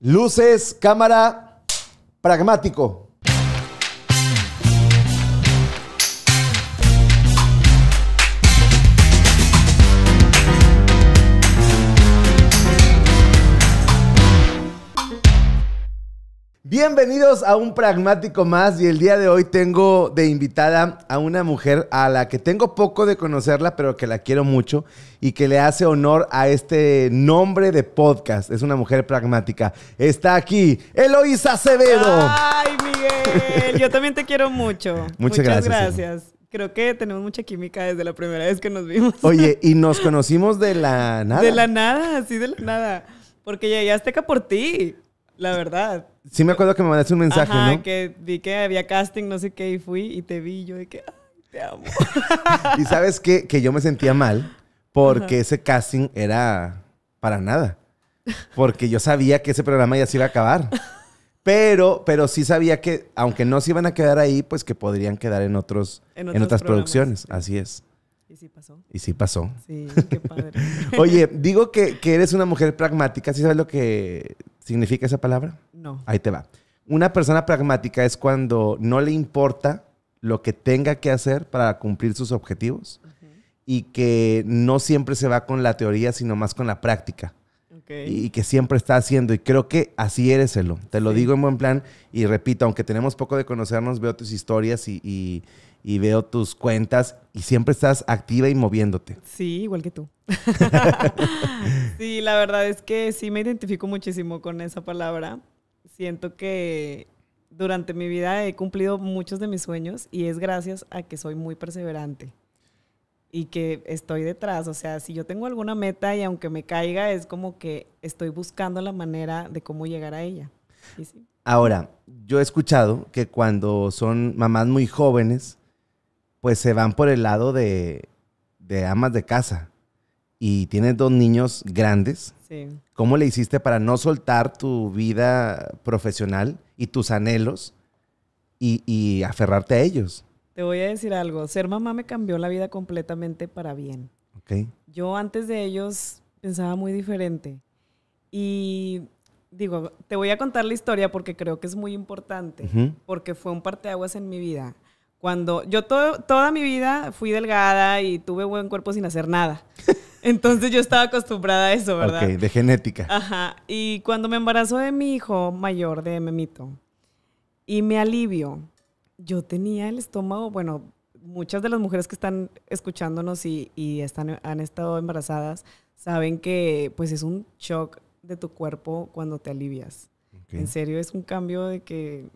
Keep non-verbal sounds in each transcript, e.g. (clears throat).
Luces, cámara, pragmático. Bienvenidos a un pragmático más y el día de hoy tengo de invitada a una mujer a la que tengo poco de conocerla, pero que la quiero mucho y que le hace honor a este nombre de podcast. Es una mujer pragmática. Está aquí Eloísa Acevedo. Ay, Miguel, yo también te quiero mucho. (laughs) Muchas, gracias. Creo que tenemos mucha química desde la primera vez que nos vimos. Oye, y (laughs) nos conocimos de la nada. De la nada, sí, de la nada. Porque ya Azteca por ti. La verdad. Sí me acuerdo que me mandaste un mensaje, ¿no? que vi que había casting, no sé qué, y fui y te vi. yo de que, te amo. (laughs) y sabes que yo me sentía mal porque ese casting era para nada. Porque yo sabía que ese programa ya se iba a acabar. Pero, pero sí sabía que, aunque no se iban a quedar ahí, pues que podrían quedar en, otros en otras producciones. Así es. Y sí pasó. Y sí pasó. Sí, qué padre. (laughs) Oye, digo que, eres una mujer pragmática. ¿Sí sabes lo que significa esa palabra? No. Ahí te va. Una persona pragmática es cuando no le importa lo que tenga que hacer para cumplir sus objetivos y que no siempre se va con la teoría, sino más con la práctica. Y, que siempre está haciendo. Y creo que así eres, Te lo digo en buen plan. Y repito, aunque tenemos poco de conocernos, veo tus historias y y veo tus cuentas y siempre estás activa y moviéndote. Sí, igual que tú. sí, la verdad es que sí me identifico muchísimo con esa palabra. Siento que durante mi vida he cumplido muchos de mis sueños y es gracias a que soy muy perseverante y que estoy detrás. O sea, si yo tengo alguna meta y aunque me caiga, es como que estoy buscando la manera de cómo llegar a ella. Ahora, yo he escuchado que cuando son mamás muy jóvenes, pues se van por el lado de, de amas de casa y tienes dos niños grandes. Sí. ¿Cómo le hiciste para no soltar tu vida profesional y tus anhelos y, aferrarte a ellos? Te voy a decir algo. Ser mamá me cambió la vida completamente para bien. Okay. Yo antes de ellos pensaba muy diferente. Y digo, te voy a contar la historia porque creo que es muy importante, porque fue un parteaguas en mi vida. Cuando yo toda mi vida fui delgada y tuve buen cuerpo sin hacer nada. (laughs) Entonces yo estaba acostumbrada a eso, ¿verdad? Ok, de genética. Ajá. Y cuando me embarazó de mi hijo mayor, de Memito, y me alivio, yo tenía el estómago, bueno, muchas de las mujeres que están escuchándonos y, están, han estado embarazadas saben que pues es un shock de tu cuerpo cuando te alivias. En serio, es un cambio de que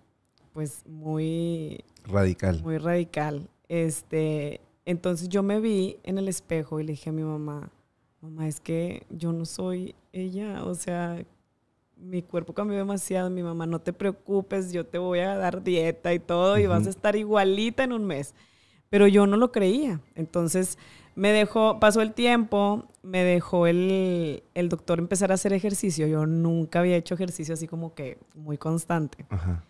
pues muy... Radical. Muy radical. Este, entonces yo me vi en el espejo y le dije a mi mamá, mamá, es que yo no soy ella, o sea, mi cuerpo cambió demasiado, mi mamá, no te preocupes, yo te voy a dar dieta y todo y vas a estar igualita en un mes. Pero yo no lo creía. Entonces me dejó, pasó el tiempo, me dejó el, doctor empezar a hacer ejercicio. Yo nunca había hecho ejercicio así como que muy constante. Ajá.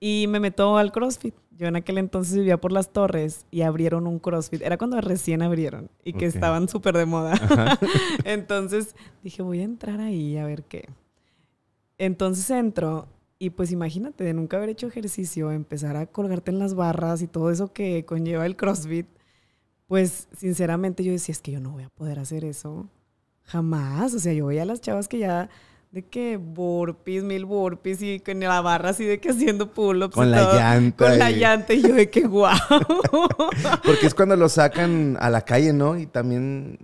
Y me meto al CrossFit. Yo en aquel entonces vivía por las torres y abrieron un CrossFit. Era cuando recién abrieron y que estaban súper de moda. (laughs) entonces dije, voy a entrar ahí a ver qué. Entonces entro y pues imagínate, de nunca haber hecho ejercicio, empezar a colgarte en las barras y todo eso que conlleva el CrossFit. Pues sinceramente yo decía, es que yo no voy a poder hacer eso jamás. O sea, yo veía a las chavas que ya de que burpees, mil burpees y con la barra así de que haciendo pull-ups. Con y la todo, llanta. Con la llanta y yo de que guau. (laughs) Porque es cuando lo sacan a la calle, ¿no? Y también...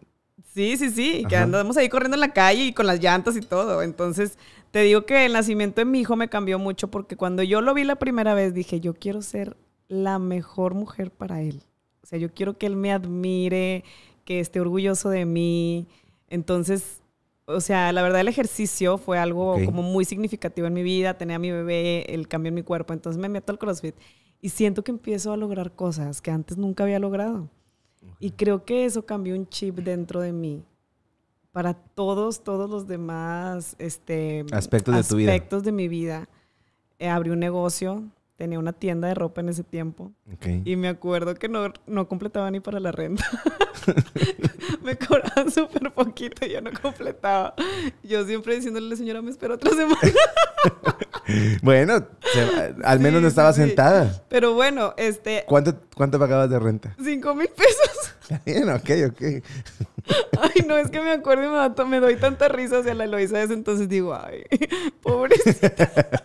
Sí, sí, sí, que andamos ahí corriendo en la calle y con las llantas y todo. Entonces, te digo que el nacimiento de mi hijo me cambió mucho porque cuando yo lo vi la primera vez dije, yo quiero ser la mejor mujer para él. O sea, yo quiero que él me admire, que esté orgulloso de mí. Entonces, o sea, la verdad el ejercicio fue algo como muy significativo en mi vida, tenía a mi bebé, el cambio en mi cuerpo, entonces me meto al CrossFit y siento que empiezo a lograr cosas que antes nunca había logrado. Y creo que eso cambió un chip dentro de mí para todos, todos los demás este, aspectos, de, tu vida. de mi vida. Eh, abrí un negocio, tenía una tienda de ropa en ese tiempo. Y me acuerdo que no, completaba ni para la renta. (laughs) me cobraban súper poquito y yo no completaba. Yo siempre diciéndole, a la señora, me espero otra semana. (laughs) bueno, al menos no estaba sentada. Pero bueno, este... ¿Cuánto, ¿Cuánto pagabas de renta? Cinco mil pesos. (laughs) bien, ok, ok. Ay, no, es que me acuerdo y me, doy tanta risa hacia la Eloisa de ese entonces. Digo, ay, pobrecita.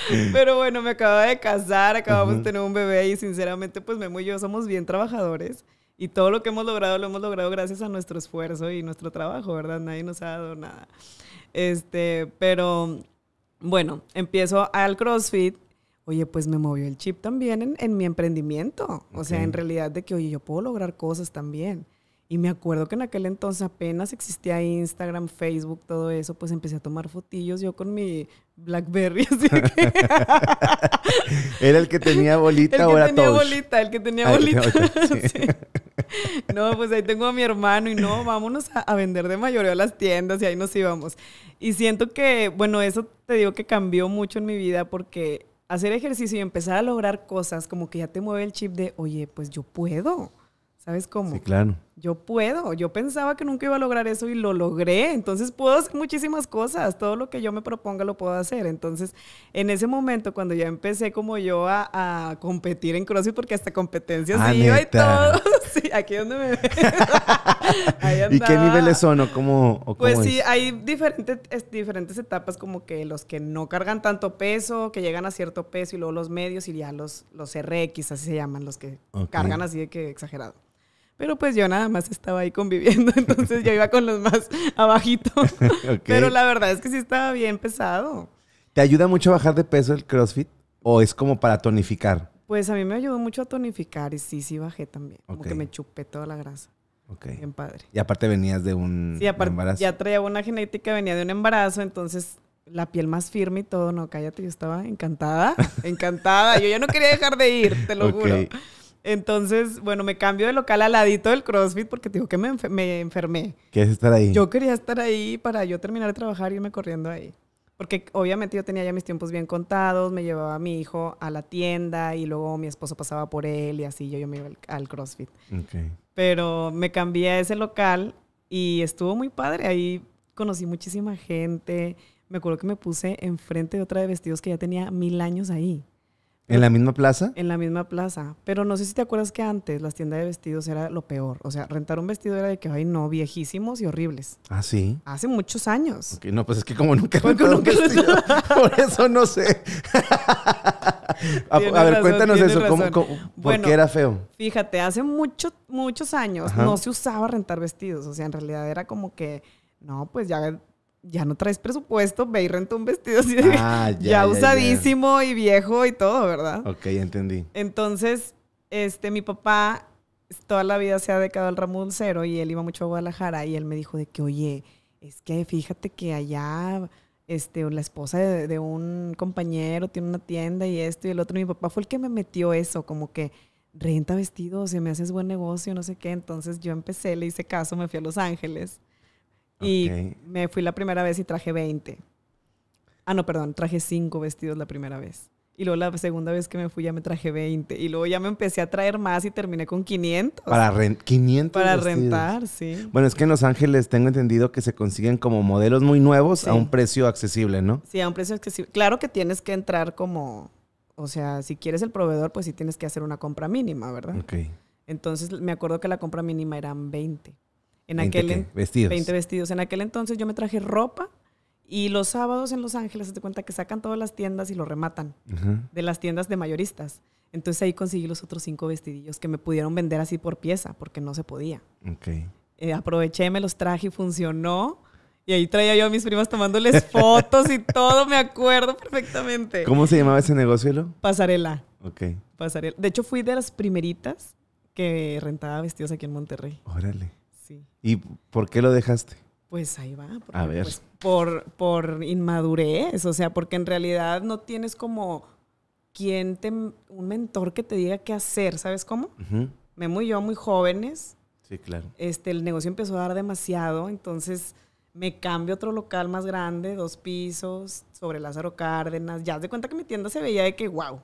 (laughs) Pero bueno, me acabo de casar, acabamos de tener un bebé y sinceramente pues Memo y yo somos bien trabajadores y todo lo que hemos logrado lo hemos logrado gracias a nuestro esfuerzo y nuestro trabajo, ¿verdad? Nadie nos ha dado nada. Este, pero bueno, empiezo al CrossFit. Oye, pues me movió el chip también en, mi emprendimiento. O sea, en realidad de que, oye, yo puedo lograr cosas también. Y me acuerdo que en aquel entonces apenas existía Instagram, Facebook, todo eso, pues empecé a tomar fotillos yo con mi, Blackberry, (laughs) así (laughs) que... ¿Era el que tenía bolita el que el que tenía bolita. (laughs) no, pues ahí tengo a mi hermano y no, vámonos a, vender de mayoría a las tiendas y ahí nos íbamos. Y siento que, bueno, eso te digo que cambió mucho en mi vida porque hacer ejercicio y empezar a lograr cosas como que ya te mueve el chip de, oye, pues yo puedo. ¿Sabes cómo? Sí, claro yo puedo, yo pensaba que nunca iba a lograr eso y lo logré, entonces puedo hacer muchísimas cosas, todo lo que yo me proponga lo puedo hacer. Entonces, en ese momento, cuando ya empecé como yo a, competir en CrossFit, porque hasta competencias ah, iba y todo, (laughs) sí, aquí donde me (laughs) ¿Y qué niveles son o cómo? pues sí, hay diferentes, diferentes etapas, como que los que no cargan tanto peso, que llegan a cierto peso y luego los medios y ya los, los RX, así se llaman, los que cargan así de que exagerado. Pero pues yo nada más estaba ahí conviviendo, (laughs) entonces yo iba con los más abajitos. (laughs) Pero la verdad es que sí estaba bien pesado. ¿Te ayuda mucho a bajar de peso el CrossFit o es como para tonificar? Pues a mí me ayudó mucho a tonificar y sí, sí bajé también. Como que me chupé toda la grasa. Ok. Bien padre. Y aparte venías de un, sí, aparte, Ya traía una genética, venía de un embarazo, entonces la piel más firme y todo. No, cállate, yo estaba encantada, (laughs) encantada. Yo ya no quería dejar de ir, te lo okay. juro. Entonces, bueno, me cambio de local al ladito del CrossFit porque te digo que me, me enfermé. ¿Quieres estar ahí? Yo quería estar ahí para yo terminar de trabajar y e irme corriendo ahí. Porque obviamente yo tenía ya mis tiempos bien contados, me llevaba a mi hijo a la tienda y luego mi esposo pasaba por él y así yo, yo me iba al, CrossFit. Okay. Pero me cambié a ese local y estuvo muy padre. Ahí conocí muchísima gente. Me acuerdo que me puse enfrente de otra de vestidos que ya tenía mil años ahí. ¿En la misma plaza? En la misma plaza. Pero no sé si te acuerdas que antes las tiendas de vestidos era lo peor. O sea, rentar un vestido era de que, ay, no, viejísimos y horribles. Ah, sí. Hace muchos años. no, pues es que como nunca vestido, (laughs) por eso no sé. (laughs) a, ver, cuéntanos eso. ¿Cómo, ¿Por qué era feo? Fíjate, hace muchos, muchos años no se usaba rentar vestidos. O sea, en realidad era como que, no, pues ya ya no traes presupuesto, ve y renta un vestido así de... Ah, (laughs) ya, usadísimo y viejo y todo, ¿verdad? Ok, entendí. Entonces, este, mi papá toda la vida se ha dedicado al ramo dulcero y él iba mucho a Guadalajara y él me dijo de que, oye, es que fíjate que allá este, la esposa de, de, un compañero tiene una tienda y esto y el otro. Mi papá fue el que me metió eso, como que renta vestidos y me haces buen negocio, no sé qué. Entonces yo empecé, le hice caso, me fui a Los Ángeles. Y me fui la primera vez y traje 20. Ah, no, perdón, traje 5 vestidos la primera vez. Y luego la segunda vez que me fui ya me traje 20. Y luego ya me empecé a traer más y terminé con 500. Para, 500 para rentar, sí. Bueno, es que en Los Ángeles tengo entendido que se consiguen como modelos muy nuevos a un precio accesible, ¿no? Sí, a un precio accesible. Claro que tienes que entrar como, o sea, si quieres el proveedor, pues sí tienes que hacer una compra mínima, ¿verdad? Ok. Entonces me acuerdo que la compra mínima eran 20. En aquel vestidos. 20 vestidos. En aquel entonces yo me traje ropa y los sábados en Los Ángeles se te cuenta que sacan todas las tiendas y lo rematan de las tiendas de mayoristas. Entonces ahí conseguí los otros cinco vestidillos que me pudieron vender así por pieza porque no se podía. Okay. Eh, aproveché, me los traje y funcionó. Y ahí traía yo a mis primas tomándoles (laughs) fotos y todo, me acuerdo perfectamente. ¿Cómo se llamaba ese negocio, Pasarela. Ok. Pasarela. De hecho, fui de las primeritas que rentaba vestidos aquí en Monterrey. Órale. ¿Y por qué lo dejaste? Pues ahí va. a ver. Pues, por, inmadurez, o sea, porque en realidad no tienes como quien te, un mentor que te diga qué hacer, ¿sabes cómo? Me -huh. yo muy jóvenes. Sí, claro. Este, el negocio empezó a dar demasiado, entonces me cambio a otro local más grande, dos pisos, sobre Lázaro Cárdenas. Ya de cuenta que mi tienda se veía de que, wow.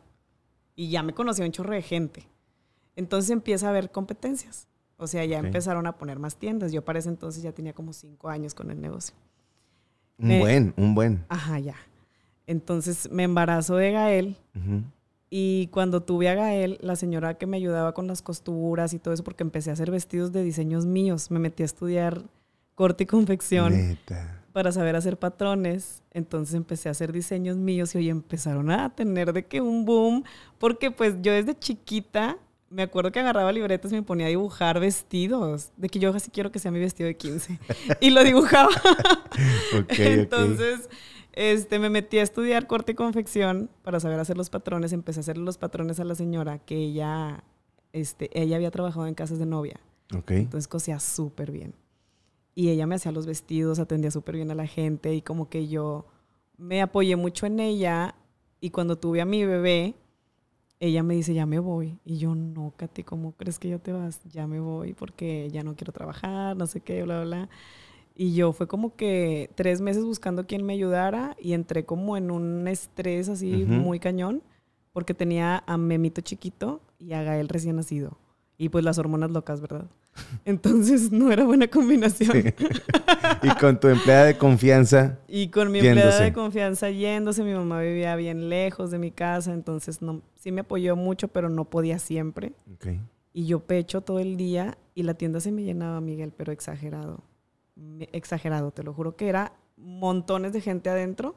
Y ya me conocía un chorro de gente. Entonces empieza a haber competencias. O sea, ya empezaron a poner más tiendas. Yo para ese entonces ya tenía como cinco años con el negocio. Un buen, un buen. Ajá, ya. Entonces me embarazo de Gael. Y cuando tuve a Gael, la señora que me ayudaba con las costuras y todo eso, porque empecé a hacer vestidos de diseños míos, me metí a estudiar corte y confección para saber hacer patrones. Entonces empecé a hacer diseños míos y hoy empezaron a tener de que un boom, porque pues yo desde chiquita me acuerdo que agarraba libretas y me ponía a dibujar vestidos, de que yo así quiero que sea mi vestido de 15. (laughs) Y lo dibujaba. Entonces, este, me metí a estudiar corte y confección para saber hacer los patrones. Empecé a hacer los patrones a la señora, que ella, este, ella había trabajado en casas de novia. Okay. Entonces cosía súper bien. Y ella me hacía los vestidos, atendía súper bien a la gente y como que yo me apoyé mucho en ella. Y cuando tuve a mi bebé, ella me dice, ya me voy. Y yo, no, Katy, ¿cómo crees que yo te vas? Ya me voy porque ya no quiero trabajar, no sé qué, bla, bla. Y yo fue como que tres meses buscando quien me ayudara y entré como en un estrés así muy cañón porque tenía a Memito chiquito y a Gael recién nacido. Y pues las hormonas locas, ¿verdad? Entonces no era buena combinación. Y con tu empleada de confianza. Y con mi empleada de confianza yéndose, mi mamá vivía bien lejos de mi casa, entonces no, sí me apoyó mucho, pero no podía siempre. Y yo pecho todo el día y la tienda se me llenaba, Miguel, pero exagerado. Exagerado, te lo juro que era montones de gente adentro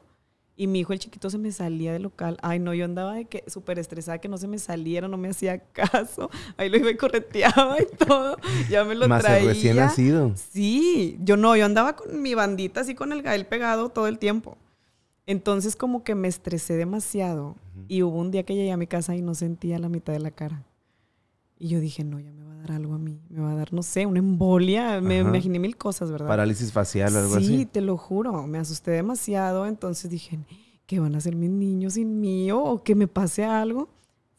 y mi hijo, el chiquito, se me salía del local. Ay, no, yo andaba de que súper estresada, que no se me saliera, no me hacía (laughs) caso. Ahí lo iba y correteaba y todo. Ya me lo traía. recién nacido. Sí, yo no, yo andaba con mi bandita así con el gael pegado todo el tiempo. Entonces como que me estresé demasiado y hubo un día que llegué a mi casa y no sentía la mitad de la cara. Y yo dije, no, ya me va a dar algo a mí. Me va a dar, no sé, una embolia. Me, imaginé mil cosas, ¿verdad? Parálisis facial o algo sí, así. Sí, te lo juro. Me asusté demasiado. Entonces dije, ¿qué van a hacer mis niños sin mí? ¿O que me pase algo?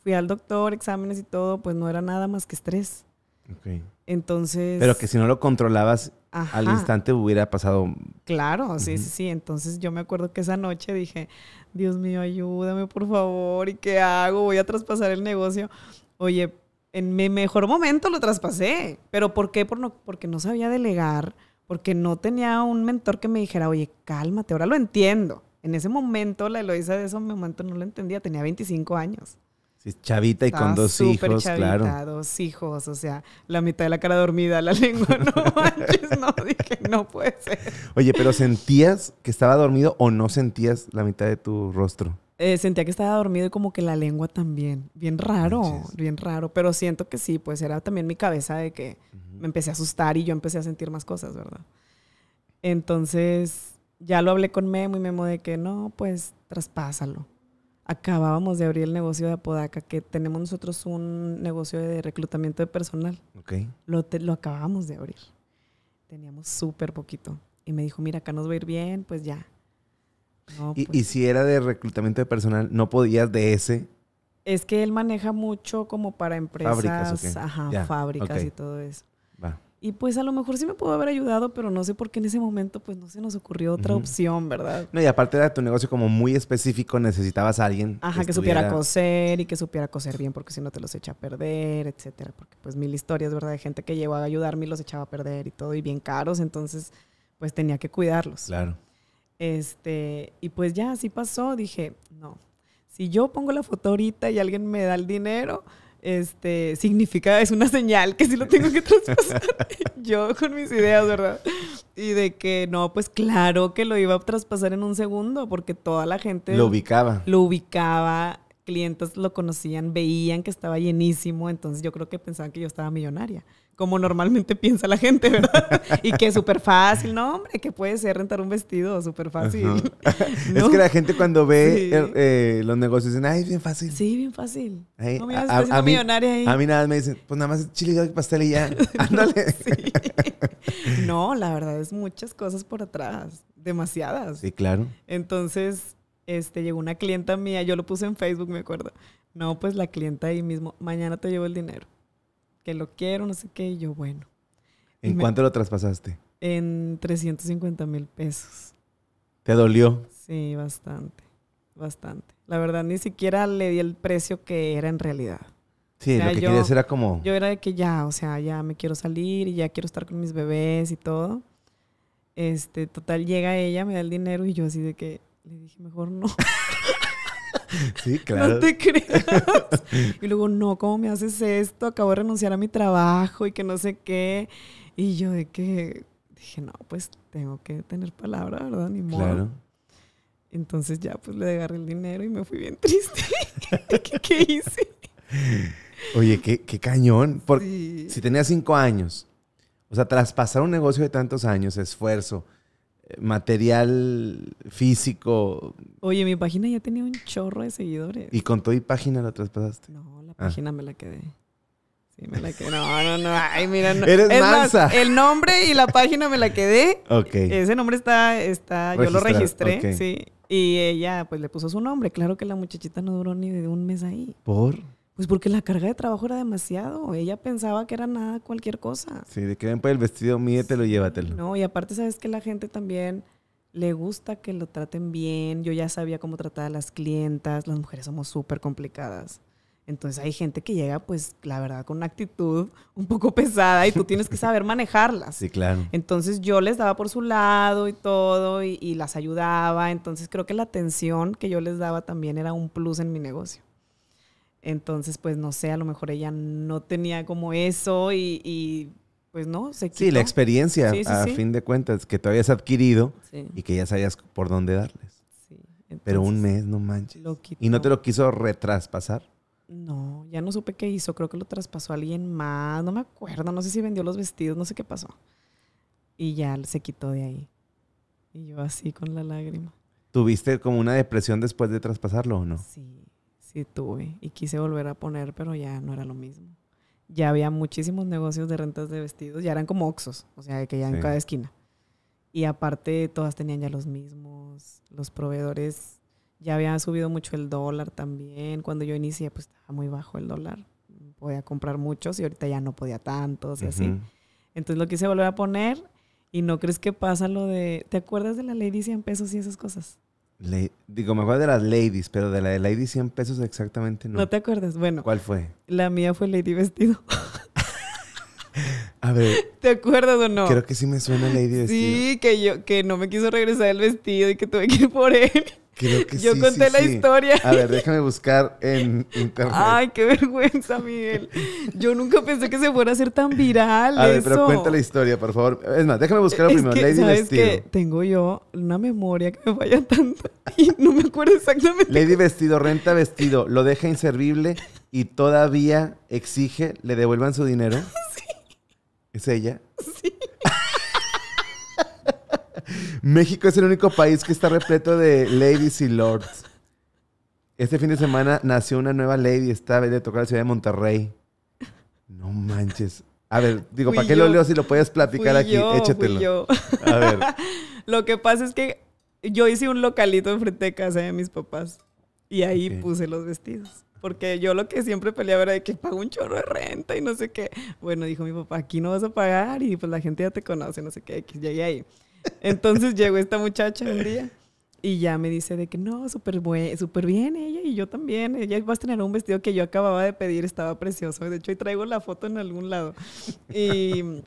Fui al doctor, exámenes y todo. Pues no era nada más que estrés. Ok. Entonces. Pero que si no lo controlabas al instante hubiera pasado. Claro, sí, sí, sí. Entonces yo me acuerdo que esa noche dije, Dios mío, ayúdame por favor, ¿y qué hago? Voy a traspasar el negocio. Oye, en mi mejor momento lo traspasé. ¿Pero por qué? Por no, porque no sabía delegar, porque no tenía un mentor que me dijera, oye, cálmate, ahora lo entiendo. En ese momento, la Eloisa de ese momento no lo entendía, tenía 25 años. Sí, chavita y con dos hijos, Dos hijos, o sea, la mitad de la cara dormida, la (laughs) lengua, no manches, no, dije, no puede ser. Oye, pero ¿sentías que estaba dormido o no sentías la mitad de tu rostro? Eh, sentía que estaba dormido y como que la lengua también. Bien raro, bien raro. Pero siento que sí, pues era también mi cabeza de que me empecé a asustar y yo empecé a sentir más cosas, ¿verdad? Entonces ya lo hablé con Memo y Memo de que no, pues traspásalo. Acabábamos de abrir el negocio de Apodaca, que tenemos nosotros un negocio de reclutamiento de personal. Ok. Lo, acabábamos lo acabamos de abrir. Teníamos súper poquito. Y me dijo, mira, acá nos va a ir bien, pues ya, pues y, si era de reclutamiento de personal, ¿no podías de ese? Es que él maneja mucho como para empresas, fábricas, y todo eso. Y pues a lo mejor sí me pudo haber ayudado, pero no sé por qué en ese momento pues no se nos ocurrió otra opción, ¿verdad? No, y aparte era tu negocio como muy específico, necesitabas a alguien. Ajá, que, supiera coser y que supiera coser bien porque si no te los echa a perder, etcétera. Porque pues mil historias, ¿verdad? De gente que llegó a ayudarme y los echaba a perder y todo, y bien caros, entonces pues tenía que cuidarlos. Claro. Este, y pues ya así pasó, dije, no, si yo pongo la foto ahorita y alguien me da el dinero, este, significa, es una señal que sí lo tengo que traspasar. (laughs) yo con mis ideas, ¿verdad? Y de que no, pues claro que lo iba a traspasar en un segundo, porque toda la gente... Lo ubicaba. Lo ubicaba, clientes lo conocían, veían que estaba llenísimo, entonces yo creo que pensaban que yo estaba millonaria, como normalmente (laughs) piensa la gente, ¿verdad? y que es súper fácil, no, hombre, que puede ser rentar un vestido, súper fácil. (laughs) Es que la gente cuando ve eh, eh, los negocios dicen, ay, bien fácil. Sí, bien fácil. no, me a, ahí. a mí nada me dicen, pues nada más chile y pastel y ya, (laughs) ándale. no, la verdad es muchas cosas por atrás, demasiadas. Sí, claro. Entonces, este, llegó una clienta mía, yo lo puse en Facebook, me acuerdo. No, pues la clienta ahí mismo, mañana te llevo el dinero, que lo quiero, no sé qué, y yo, bueno. ¿En cuánto lo traspasaste? En 350 mil pesos. ¿Te dolió? Sí, bastante, bastante. La verdad, ni siquiera le di el precio que era en realidad. Sí, lo que yo, querías era como... Yo era de que ya, o sea, ya me quiero salir y ya quiero estar con mis bebés y todo. Este, total, llega ella, me da el dinero y yo así de que, le dije, mejor no. (laughs) Sí, (laughs) claro. No te creas. Y luego, no, ¿cómo me haces esto? Acabo de renunciar a mi trabajo y que no sé qué. Y yo de que dije, no, pues tengo que tener palabra, ¿verdad? Ni modo. Entonces ya, pues le agarré el dinero y me fui bien triste. (laughs) ¿Qué, hice? Oye, qué, cañón. Porque Si tenía cinco años, o sea, traspasar un negocio de tantos años, esfuerzo, material físico. Oye, mi página ya tenía un chorro de seguidores. ¿Y con tu página la traspasaste? No, la ah. página me la quedé. Sí, me la quedé. No, no, no. Ay, mira, Eres el nombre y la página me la quedé. Ok. Ese nombre está, está, yo lo registré, sí. Y ella, pues, le puso su nombre. Claro que la muchachita no duró ni de un mes ahí. ¿Por? Pues porque la carga de trabajo era demasiado. Ella pensaba que era nada, cualquier cosa. Sí, de que ven para el vestido, míetelo y llévatelo. No, y aparte, sabes que la gente también le gusta que lo traten bien. Yo ya sabía cómo tratar a las clientas. Las mujeres somos súper complicadas. Entonces hay gente que llega, pues, la verdad, con una actitud un poco pesada y tú tienes que saber manejarlas. Sí, claro. Entonces yo les daba por su lado y todo y las ayudaba. Entonces creo que la atención que yo les daba también era un plus en mi negocio. Entonces, pues no sé, a lo mejor ella no tenía como eso y, pues no, se quitó. Sí, la experiencia, a fin de cuentas, que te habías adquirido y que ya sabías por dónde darles. Pero un mes, no manches. ¿Y no te lo quiso retraspasar? No, ya no supe qué hizo. Creo que lo traspasó alguien más. No me acuerdo. No sé si vendió los vestidos, no sé qué pasó. Y ya se quitó de ahí. Y yo así con la lágrima. ¿Tuviste como una depresión después de traspasarlo o no? Sí, sí tuve y quise volver a poner, pero ya no era lo mismo. Ya había muchísimos negocios de rentas de vestidos, ya eran como oxos, o sea, que ya en cada esquina. Y aparte todas tenían ya los mismos, los proveedores ya había subido mucho el dólar también. Cuando yo inicié, pues estaba muy bajo el dólar. Podía comprar muchos y ahorita ya no podía tantos y así. Entonces lo quise volver a poner y no crees que pasa lo de... ¿Te acuerdas de la ley de 100 pesos y esas cosas? digo, me acuerdo de las ladies, pero de la de lady 100 pesos exactamente no. ¿No te acuerdas? Bueno. ¿Cuál fue? La mía fue lady vestido. (laughs) A ver. ¿Te acuerdas o no? Creo que sí me suena lady vestido. Sí, que yo, que no me quiso regresar el vestido y que tuve que ir por él. Creo que (laughs) Yo conté la historia. A ver, déjame buscar en (laughs) internet. Ay, qué vergüenza, Miguel. Yo nunca pensé que se fuera a hacer tan viral. A ver, pero cuenta la historia, por favor. Es más, déjame buscar primero. Lady ¿sabes Vestido. Que tengo yo una memoria que me falla tanto (laughs) y no me acuerdo exactamente. Lady Vestido renta vestido, lo deja inservible y todavía exige le devuelvan su dinero. Sí. ¿Es ella? Sí. México es el único país que está repleto de ladies y lords. Este fin de semana nació una nueva lady, esta vez de tocar la ciudad de Monterrey. No manches. A ver, digo, ¿para qué lo leo si lo puedes platicar aquí? Yo, A ver. (laughs) lo que pasa es que yo hice un localito enfrente de casa de mis papás y ahí puse los vestidos. Porque yo lo que siempre peleaba era de que pago un chorro de renta y no sé qué. Bueno, dijo mi papá, aquí no vas a pagar y pues la gente ya te conoce, no sé qué. Llegué ahí. Entonces llegó esta muchacha un día y ya me dice de que no, súper bien ella y yo también. Ella va a tener un vestido que yo acababa de pedir, estaba precioso. De hecho, ahí traigo la foto en algún lado. Y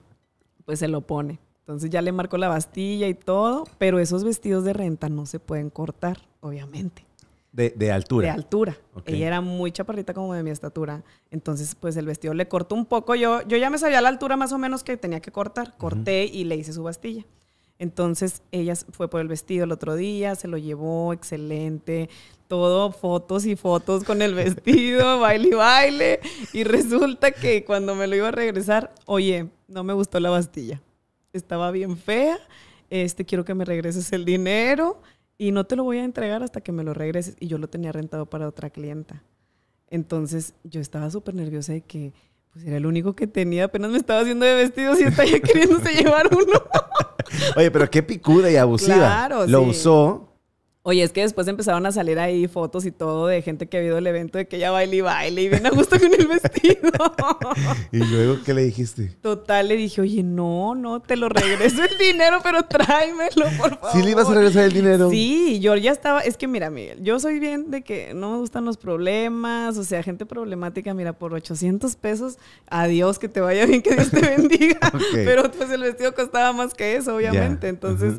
pues se lo pone. Entonces ya le marcó la bastilla y todo, pero esos vestidos de renta no se pueden cortar, obviamente. De, altura. De altura. Ella era muy chaparrita como de mi estatura. Entonces, pues el vestido le cortó un poco. Yo, yo ya me sabía la altura más o menos que tenía que cortar. Corté y le hice su bastilla. Entonces ella fue por el vestido el otro día, se lo llevó, excelente, todo fotos y fotos con el vestido, (laughs) baile y baile. Y resulta que cuando me lo iba a regresar, oye, no me gustó la bastilla, estaba bien fea, este quiero que me regreses el dinero y no te lo voy a entregar hasta que me lo regreses. Y yo lo tenía rentado para otra clienta. Entonces yo estaba súper nerviosa de que pues era el único que tenía, apenas me estaba haciendo de vestidos y estaba ya queriéndose (laughs) llevar uno. Oye, pero qué picuda y abusiva. Lo usó Oye, es que después empezaron a salir ahí fotos y todo de gente que ha habido el evento de que ella baile y baile y viene a gusto con el vestido. (laughs) ¿Y luego qué le dijiste? Total, le dije, oye, no, no, te lo regreso el dinero, pero tráemelo, por favor. ¿Sí le ibas a regresar el dinero? Sí, yo ya estaba, es que mira, Miguel, yo soy bien de que no me gustan los problemas, o sea, gente problemática, mira, por 800 pesos, adiós, que te vaya bien, que Dios te (laughs) bendiga. Pero pues el vestido costaba más que eso, obviamente, entonces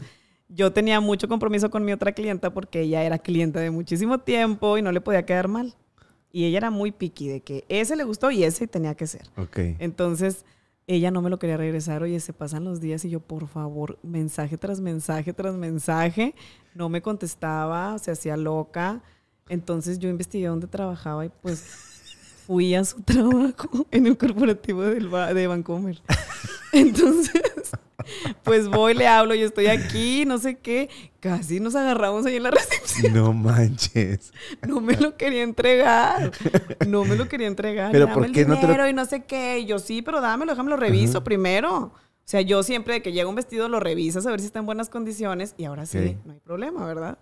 yo tenía mucho compromiso con mi otra clienta porque ella era clienta de muchísimo tiempo y no le podía quedar mal. Y ella era muy piqui de que ese le gustó y ese tenía que ser. Okay. Entonces, ella no me lo quería regresar. Oye, se pasan los días y yo, por favor, mensaje tras mensaje tras mensaje. No me contestaba, se hacía loca. Entonces, yo investigué dónde trabajaba y pues fui a su trabajo (laughs) en el corporativo del de Vancouver. (laughs) Entonces, pues voy, le hablo, yo estoy aquí, no sé qué. Casi nos agarramos ahí en la (laughs) recepción. No manches. No me lo quería entregar. No me lo quería entregar. Pero ¿por qué no te lo... y no sé qué. Y yo sí, pero dámelo, déjame lo reviso primero. O sea, yo siempre que llega un vestido lo reviso a ver si está en buenas condiciones y ahora sí, no hay problema, ¿verdad?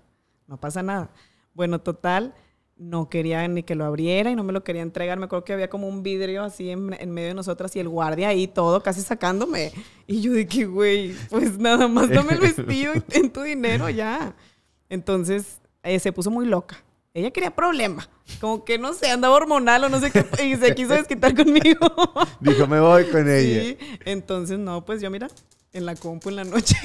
No pasa nada. Bueno, total, no quería ni que lo abriera y no me lo quería entregar. Me acuerdo que había como un vidrio así en, medio de nosotras y el guardia ahí todo, casi sacándome. Y yo dije, güey, pues nada más dame el vestido en tu dinero ya. Entonces eh, se puso muy loca. Ella quería problema. Como que no sé, andaba hormonal o no sé qué. Y se quiso desquitar (laughs) conmigo. Dijo, me voy con ella. Sí. Entonces, no, pues yo mira, en la compu en la noche.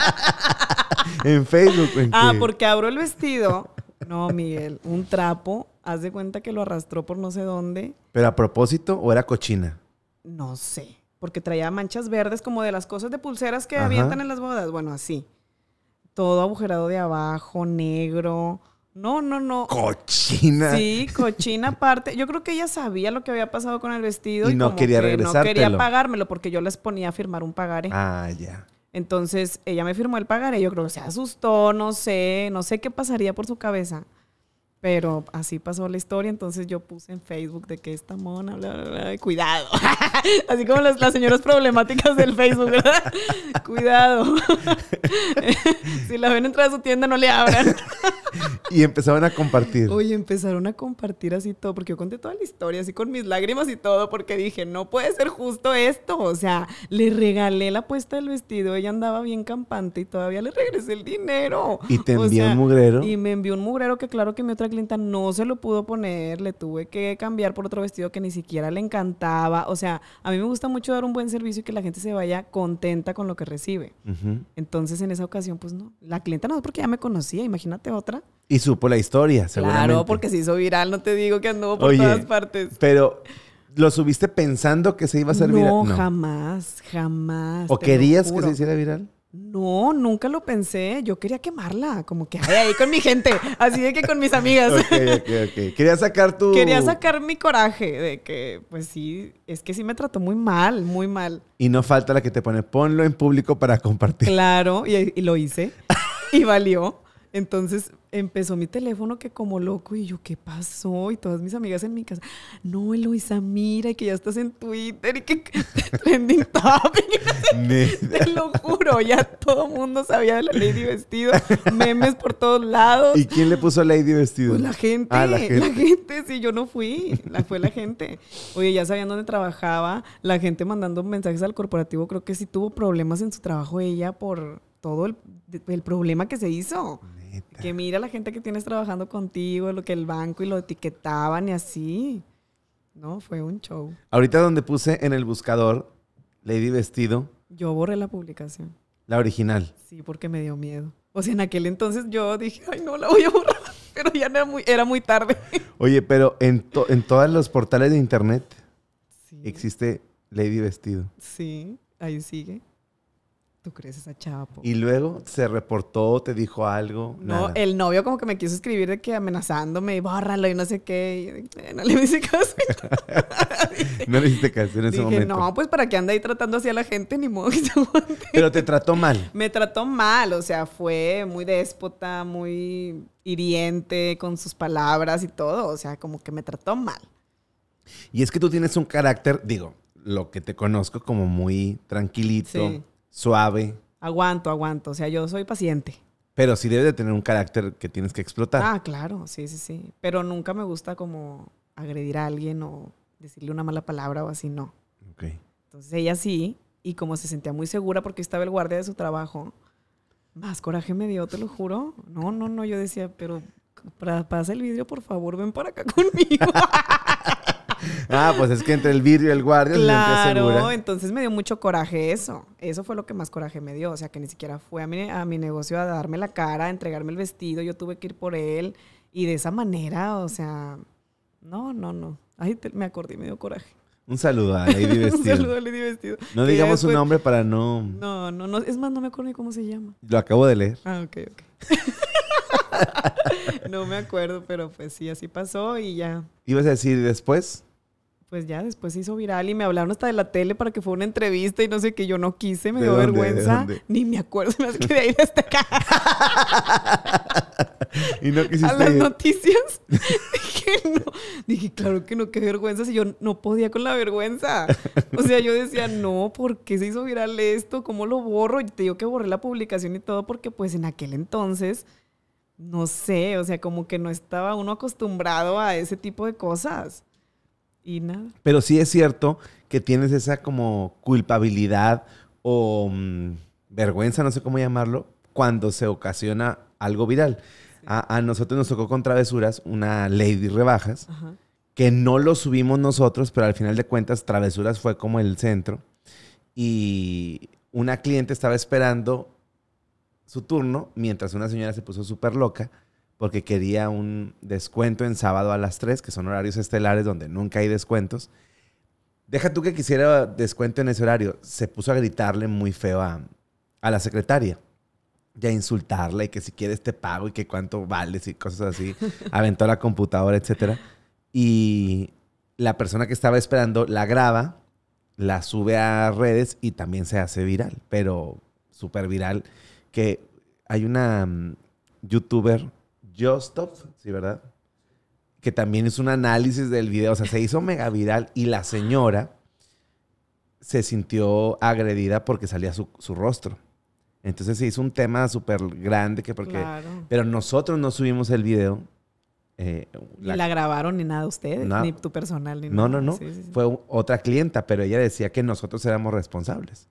(laughs) en Facebook. ¿en ah, porque abro el vestido no, Miguel, un trapo, haz de cuenta que lo arrastró por no sé dónde. ¿Pero a propósito o era cochina? No sé, porque traía manchas verdes como de las cosas de pulseras que avientan en las bodas. Bueno, así. Todo agujerado de abajo, negro. No, no, no. Cochina. Sí, cochina aparte. Yo creo que ella sabía lo que había pasado con el vestido. Y, no quería regresar. No quería pagármelo porque yo les ponía a firmar un pagaré. Ah, ya. Entonces ella me firmó el pagaré, yo creo que se asustó, no sé, no sé qué pasaría por su cabeza. Pero así pasó la historia, entonces yo puse en Facebook de que esta mona, cuidado. (laughs) así como las, señoras problemáticas del Facebook, (laughs) cuidado. (laughs) si la ven entrar a su tienda, no le abran. y empezaron a compartir. Oye, empezaron a compartir así todo, porque yo conté toda la historia, así con mis lágrimas y todo, porque dije, no puede ser justo esto. O sea, le regalé la puesta del vestido, ella andaba bien campante y todavía le regresé el dinero. Y te envió un mugrero. Y me envió un mugrero que claro que me otra clienta no se lo pudo poner, le tuve que cambiar por otro vestido que ni siquiera le encantaba. O sea, a mí me gusta mucho dar un buen servicio y que la gente se vaya contenta con lo que recibe. Entonces, en esa ocasión, pues no. La clienta no, porque ya me conocía, imagínate otra. Y supo la historia, seguramente. Claro, porque se hizo viral, no te digo que anduvo por todas partes. Pero ¿Lo subiste pensando que se iba a hacer viral? No, jamás, jamás. ¿O querías que se hiciera viral? No, nunca lo pensé. Yo quería quemarla, como que ahí con mi gente, así de que con mis amigas. ok, ok, ok. Quería sacar tu. Quería sacar mi coraje de que, pues sí, es que sí me trató muy mal, muy mal. Y no falta la que te pone, ponlo en público para compartir. Claro, y lo hice. y valió. Entonces, empezó mi teléfono que como loco y yo, ¿qué pasó? Y todas mis amigas en mi casa, no, Eloisa, mira, que ya estás en Twitter y que (laughs) trending topic. (laughs) Te lo juro, ya todo mundo sabía de la Lady Vestido, memes por todos lados. ¿Y quién le puso Lady Vestido? Pues la gente, ah, la gente, la sí, yo no fui, la fue la gente. Oye, ya sabían dónde trabajaba, la gente mandando mensajes al corporativo, creo que sí tuvo problemas en su trabajo ella por todo el, el problema que se hizo. Que mira la gente que tienes trabajando contigo, lo que el banco y lo etiquetaban y así. No, fue un show. Ahorita donde puse en el buscador Lady Vestido. Yo borré la publicación. La original. Sí, porque me dio miedo. O sea, en aquel entonces yo dije, ay, no, la voy a borrar. (laughs) Pero ya no era muy, era muy tarde. (laughs) Oye, pero en, todos los portales de internet existe Lady Vestido. Sí, ahí sigue. ¿Tú crees esa chava? Y luego se reportó, te dijo algo. No, el novio como que me quiso escribir de que amenazándome y bórralo y no sé qué. Y, eh, no le hice caso. (laughs) no le hiciste caso en ese Dije, momento. No, pues para qué anda ahí tratando así a la gente, ni modo Pero te trató mal. (laughs) me trató mal, o sea, fue muy déspota, muy hiriente con sus palabras y todo. O sea, como que me trató mal. Y es que tú tienes un carácter, digo, lo que te conozco como muy tranquilito. Sí suave. Aguanto, aguanto. O sea, yo soy paciente. Pero sí debe de tener un carácter que tienes que explotar. Ah, claro, sí, sí, sí. Pero nunca me gusta como agredir a alguien o decirle una mala palabra o así, no. Ok. Entonces ella sí, y como se sentía muy segura porque estaba el guardia de su trabajo, más coraje me dio, te lo juro. No, no, no, yo decía, pero pasa el vidrio, por favor, ven para acá (laughs) conmigo. (laughs) ah, pues es que entre el vidrio y el guardia claro, entonces me dio mucho coraje eso. Eso fue lo que más coraje me dio. O sea, que ni siquiera fue a mi, negocio a darme la cara, a entregarme el vestido. Yo tuve que ir por él. Y de esa manera, o sea, no, no, no. Ahí me acordé me dio coraje. Un saludo a Lady (laughs) Vestido. Un saludo a Lady Vestido. No digamos un su nombre para no... no... No, Es más, no me acuerdo ni cómo se llama. Lo acabo de leer. Ah, ok, ok. (laughs) (laughs) no me acuerdo, pero pues sí, así pasó y ya. ¿Ibas a decir después? pues ya después se hizo viral y me hablaron hasta de la tele para que fuera una entrevista y no sé qué, yo no quise, me dio vergüenza, ni me acuerdo, (laughs) me que de ahí hasta acá. (laughs) y no quisiste A las noticias (laughs) dije no, dije claro que no, qué vergüenza, si yo no podía con la vergüenza. O sea, yo decía, no, ¿por qué se hizo viral esto? ¿Cómo lo borro? Y te digo que borré la publicación y todo porque pues en aquel entonces no sé, o sea, como que no estaba uno acostumbrado a ese tipo de cosas. Pero sí es cierto que tienes esa como culpabilidad o mm, vergüenza, no sé cómo llamarlo, cuando se ocasiona algo viral. A, nosotros nos tocó con Travesuras una Lady Rebajas, que no lo subimos nosotros, pero al final de cuentas Travesuras fue como el centro. Y una cliente estaba esperando su turno mientras una señora se puso súper loca porque quería un descuento en sábado a las 3, que son horarios estelares donde nunca hay descuentos. Deja tú que quisiera descuento en ese horario. Se puso a gritarle muy feo a, la secretaria y a insultarla y que si quieres te pago y que cuánto vales y cosas así. (laughs) Aventó la computadora, etc. Y la persona que estaba esperando la graba, la sube a redes y también se hace viral, pero súper viral. Que hay una mm, youtuber Just Stop, sí, ¿verdad? Que también es un análisis del video, o sea, se hizo mega viral y la señora se sintió agredida porque salía su, rostro. Entonces se hizo un tema súper grande que porque... Pero nosotros no subimos el video. Eh, la, grabaron ni nada ustedes, ni tu personal, no, No, no, Fue otra clienta, pero ella decía que nosotros éramos responsables.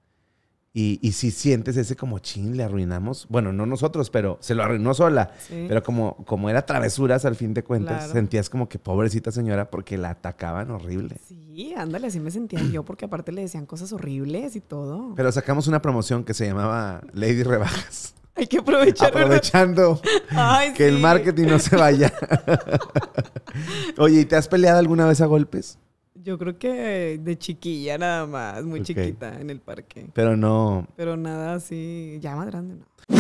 Y, si sientes ese como, chin, le arruinamos. Bueno, no nosotros, pero se lo arruinó sola. Pero como, como era travesuras, al fin de cuentas, sentías como que pobrecita señora porque la atacaban horrible. Sí, ándale, así me sentía yo porque aparte le decían cosas horribles y todo. Pero sacamos una promoción que se llamaba Lady Rebajas. (laughs) Hay que aprovechar. Aprovechando que el marketing no se vaya. (laughs) Oye, ¿y te has peleado alguna vez a golpes? Yo creo que de chiquilla nada más, muy chiquita en el parque. Pero no. Pero nada así, ya más grande, no.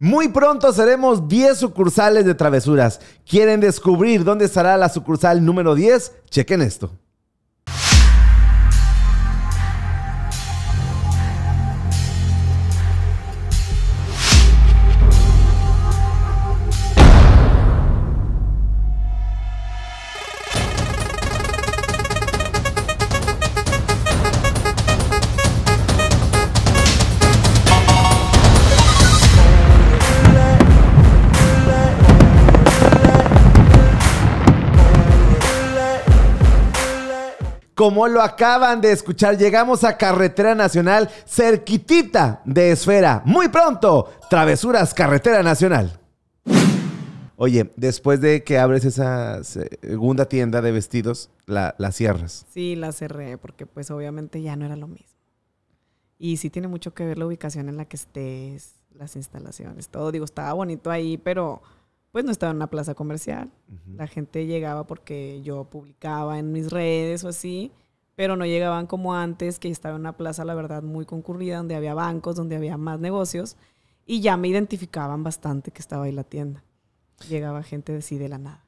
Muy pronto seremos 10 sucursales de travesuras. ¿Quieren descubrir dónde estará la sucursal número 10? Chequen esto. Como lo acaban de escuchar, llegamos a Carretera Nacional, cerquitita de Esfera. Muy pronto, Travesuras Carretera Nacional. Oye, después de que abres esa segunda tienda de vestidos, la, la cierras. Sí, la cerré porque pues obviamente ya no era lo mismo. Y sí tiene mucho que ver la ubicación en la que estés, las instalaciones, todo. Digo, estaba bonito ahí, pero pues no estaba en una plaza comercial. La gente llegaba porque yo publicaba en mis redes o así, pero no llegaban como antes, que estaba en una plaza, la verdad, muy concurrida, donde había bancos, donde había más negocios, y ya me identificaban bastante que estaba ahí la tienda. Llegaba gente de sí de la nada.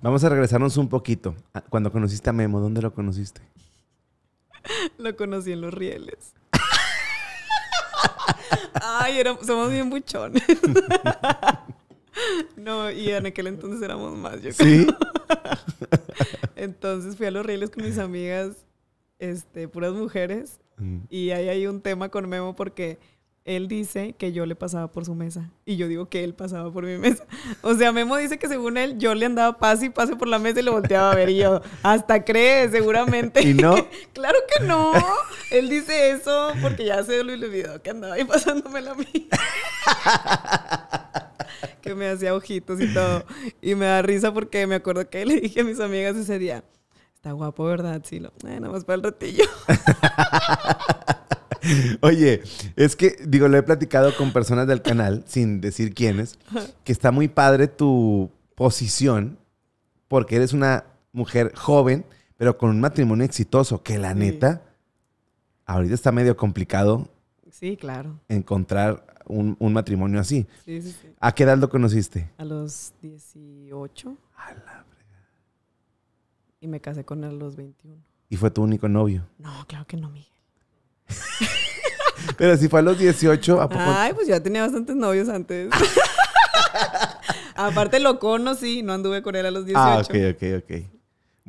Vamos a regresarnos un poquito. Ah, cuando conociste a Memo, ¿dónde lo conociste? (laughs) lo conocí en los rieles. (laughs) Ay, somos bien buchones. (laughs) (laughs) No, y en aquel entonces éramos más, yo ¿Sí? (laughs) entonces fui a los Reyes con mis amigas, este, puras mujeres, mm. y ahí hay un tema con Memo porque él dice que yo le pasaba por su mesa y yo digo que él pasaba por mi mesa. (laughs) O sea, Memo dice que según él yo le andaba pase y pase por la mesa y le volteaba a ver y yo, hasta cree, seguramente. ¿Y no? claro que no. Él dice eso porque ya se lo olvidó que andaba ahí pasándome la mía. (laughs) que me hacía ojitos y todo. Y me da risa porque me acuerdo que le dije a mis amigas ese día, está guapo, ¿verdad? Sí, lo, eh, nada para el ratillo. (laughs) Oye, es que, digo, lo he platicado con personas del canal, sin decir quiénes, que está muy padre tu posición, porque eres una mujer joven, pero con un matrimonio exitoso, que la neta, ahorita está medio complicado. Sí, claro. Encontrar un, matrimonio así. ¿A qué edad lo conociste? A los 18. A y me casé con él a los 21. ¿Y fue tu único novio? No, claro que no, Miguel. (laughs) Pero si fue a los 18, ¿a poco? Ay, pues ya tenía bastantes novios antes. (laughs) (laughs) Aparte, lo conocí, no anduve con él a los 18. Ah, ok, ok, ok.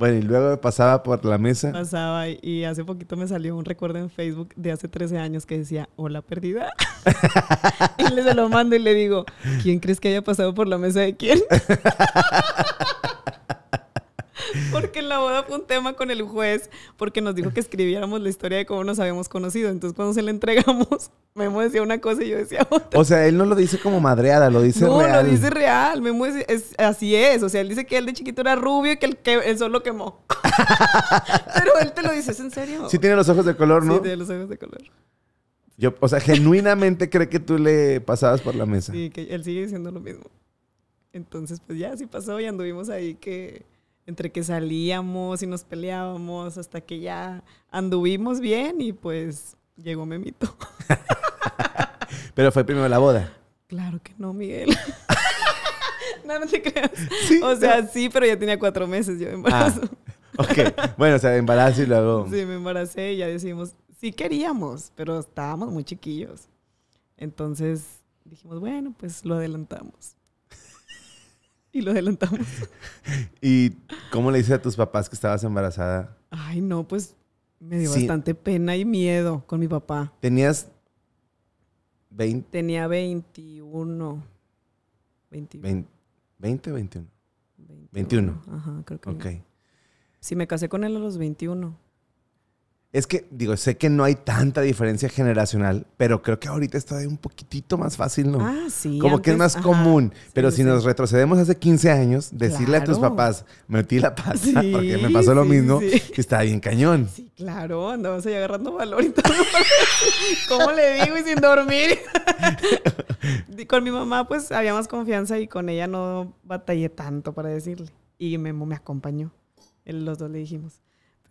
Bueno, y luego pasaba por la mesa. Pasaba y hace poquito me salió un recuerdo en Facebook de hace 13 años que decía, hola perdida. (laughs) y le lo mando y le digo, ¿quién crees que haya pasado por la mesa de quién? (laughs) (laughs) Porque en la boda fue un tema con el juez, porque nos dijo que escribiéramos la historia de cómo nos habíamos conocido. Entonces, cuando se la entregamos, (laughs) Memo decía una cosa y yo decía otra. O sea, él no lo dice como madreada, lo dice real. No, lo dice real. Memo así es. O sea, él dice que él de chiquito era rubio y que el, que quemó. (laughs) Pero él te lo dice, ¿es en serio? Sí tiene los ojos de color, ¿no? Sí tiene los ojos de color. Yo, o sea, genuinamente cree que tú le pasabas por la mesa. Sí, que él sigue diciendo lo mismo. Entonces, pues ya, así pasó y anduvimos ahí que entre que salíamos y nos peleábamos hasta que ya anduvimos bien y pues llegó Memito. (laughs) Pero fue primero la boda. Claro que no, Miguel. (laughs) no, no te creas. o sea, sí, pero ya tenía cuatro meses yo de ah, embarazo. (laughs) ok, bueno, o sea, embarazo y luego... Sí, me embaracé y ya decimos, sí queríamos, pero estábamos muy chiquillos. Entonces dijimos, bueno, pues lo adelantamos. (laughs) Y lo adelantamos. (laughs) ¿Y cómo le dices a tus papás que estabas embarazada? Ay, no, pues me dio bastante pena y miedo con mi papá. ¿Tenías 20? Tenía 21. 21. 20, o 21. 21. Ajá, creo que. Ok. Sí, me casé con él a los 21. Es que, digo, sé que no hay tanta diferencia generacional, pero creo que ahorita está un poquitito más fácil, ¿no? Ah, sí. Como que es más común. pero si nos retrocedemos hace 15 años, decirle a tus papás, metí la pata (laughs) porque me pasó lo mismo, que está bien cañón. Sí, claro, andabas ahí agarrando valor y todo. (laughs) ¿Cómo le digo y sin dormir? (laughs) con mi mamá, pues había más confianza y con ella no batallé tanto para decirle. Y Memo me acompañó. Los dos le dijimos.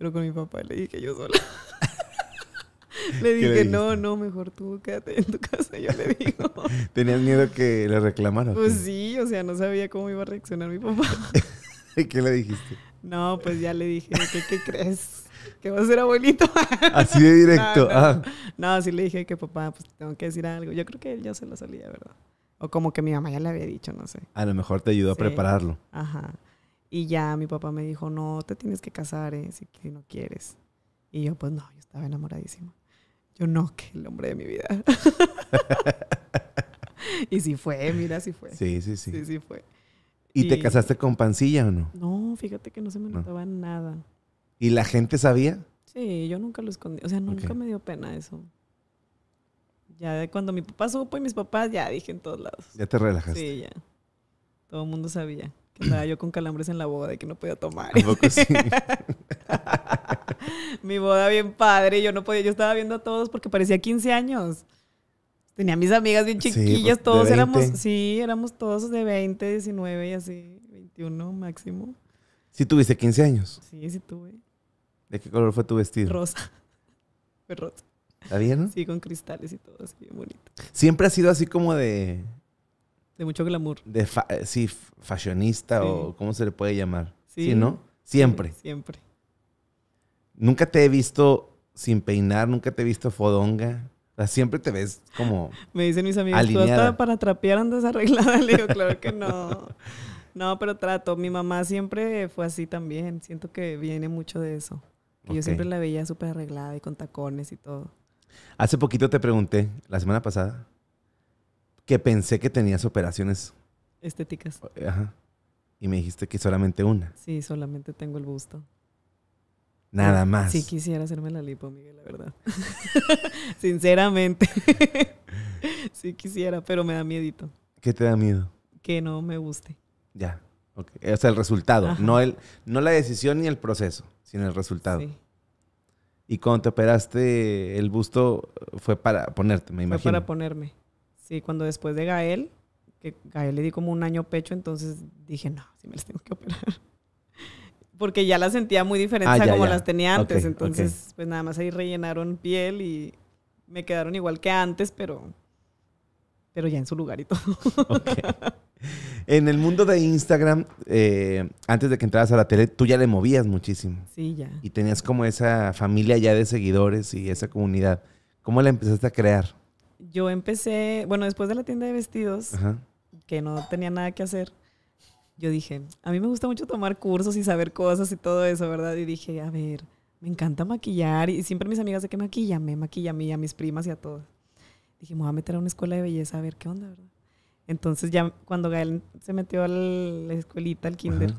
Pero con mi papá le dije yo sola. (laughs) le dije, no, no, mejor tú quédate en tu casa, yo le digo. (laughs) ¿Tenías miedo que le reclamaran? Pues sí, o sea, no sabía cómo iba a reaccionar mi papá. (laughs) ¿Y qué le dijiste? No, pues ya le dije, ¿qué, crees? ¿Que va a ser abuelito? Así de directo. No, así ah. le dije que papá, pues tengo que decir algo. Yo creo que él ya se lo salía, ¿verdad? O como que mi mamá ya le había dicho, no sé. A lo mejor te ayudó a prepararlo. Ajá. Y ya mi papá me dijo, no, te tienes que casar, ¿eh? si no quieres. Y yo, pues no, yo estaba enamoradísima. Yo no, que el hombre de mi vida. (laughs) y sí fue, mira, sí fue. Sí, sí, sí. Sí, sí fue. ¿Y, te casaste con pancilla o no? No, fíjate que no se me notaba nada. ¿Y la gente sabía? Sí, yo nunca lo escondí. O sea, nunca me dio pena eso. Ya de cuando mi papá supo y mis papás, ya dije en todos lados. Ya te relajaste. Sí, ya. Todo el mundo sabía yo con calambres en la boda de que no podía tomar. (laughs) Mi boda bien padre, yo no podía, yo estaba viendo a todos porque parecía 15 años. Tenía mis amigas bien pues, chiquillas, todos éramos, sí, éramos todos de 20, 19 y así, 21 máximo. ¿Sí tuviste 15 años? Sí, sí tuve. ¿De qué color fue tu vestido? Rosa. (laughs) Fue rosa. ¿Está bien? Sí, con cristales y todo así, bonito. ¿Siempre ha sido así como de de mucho glamour. De eh, sí, fashionista o cómo se le puede llamar. Sí, ¿no? Siempre. siempre. Nunca te he visto sin peinar, nunca te he visto fodonga. siempre te ves como. (laughs) Me dicen mis amigos, ¿tú hasta para trapear andas arreglada? (laughs) Le digo, claro que no. (laughs) No, pero trato. Mi mamá siempre fue así también. Siento que viene mucho de eso. Yo siempre la veía súper arreglada y con tacones y todo. Hace poquito te pregunté, la semana pasada, que pensé que tenías operaciones estéticas. Eh, ajá. Y me dijiste que solamente una. Sí, solamente tengo el busto. Nada más. Sí quisiera hacerme la lipo, Miguel, la verdad. (laughs) Sinceramente. (laughs) sí quisiera, pero me da miedito. ¿Qué te da miedo? Que no me guste. Ya. Okay. O sea, el resultado. No, el, no la decisión ni el proceso, sino el resultado. Sí. Y cuando te operaste el busto fue para ponerte, me imagino. Fue para ponerme. Sí, cuando después de Gael, que Gael le di como un año pecho, entonces dije, no, sí me las tengo que operar. (laughs) Porque ya las sentía muy diferente, ah, a como las tenía antes. entonces, pues nada más ahí rellenaron piel y me quedaron igual que antes, pero, pero ya en su lugar y todo. (laughs) En el mundo de Instagram, eh, antes de que entraras a la tele, tú ya le movías muchísimo. Sí, ya. Y tenías como esa familia ya de seguidores y esa comunidad. ¿Cómo la empezaste a crear? yo empecé, bueno, después de la tienda de vestidos, que no tenía nada que hacer, yo dije, a mí me gusta mucho tomar cursos y saber cosas y todo eso, ¿verdad? Y dije, a ver, me encanta maquillar y siempre mis amigas de que maquillame, maquillame y a mis primas y a todos... Dije, me voy a meter a una escuela de belleza a ver qué onda, ¿verdad? Entonces ya cuando Gael se metió a la escuelita, al kinder,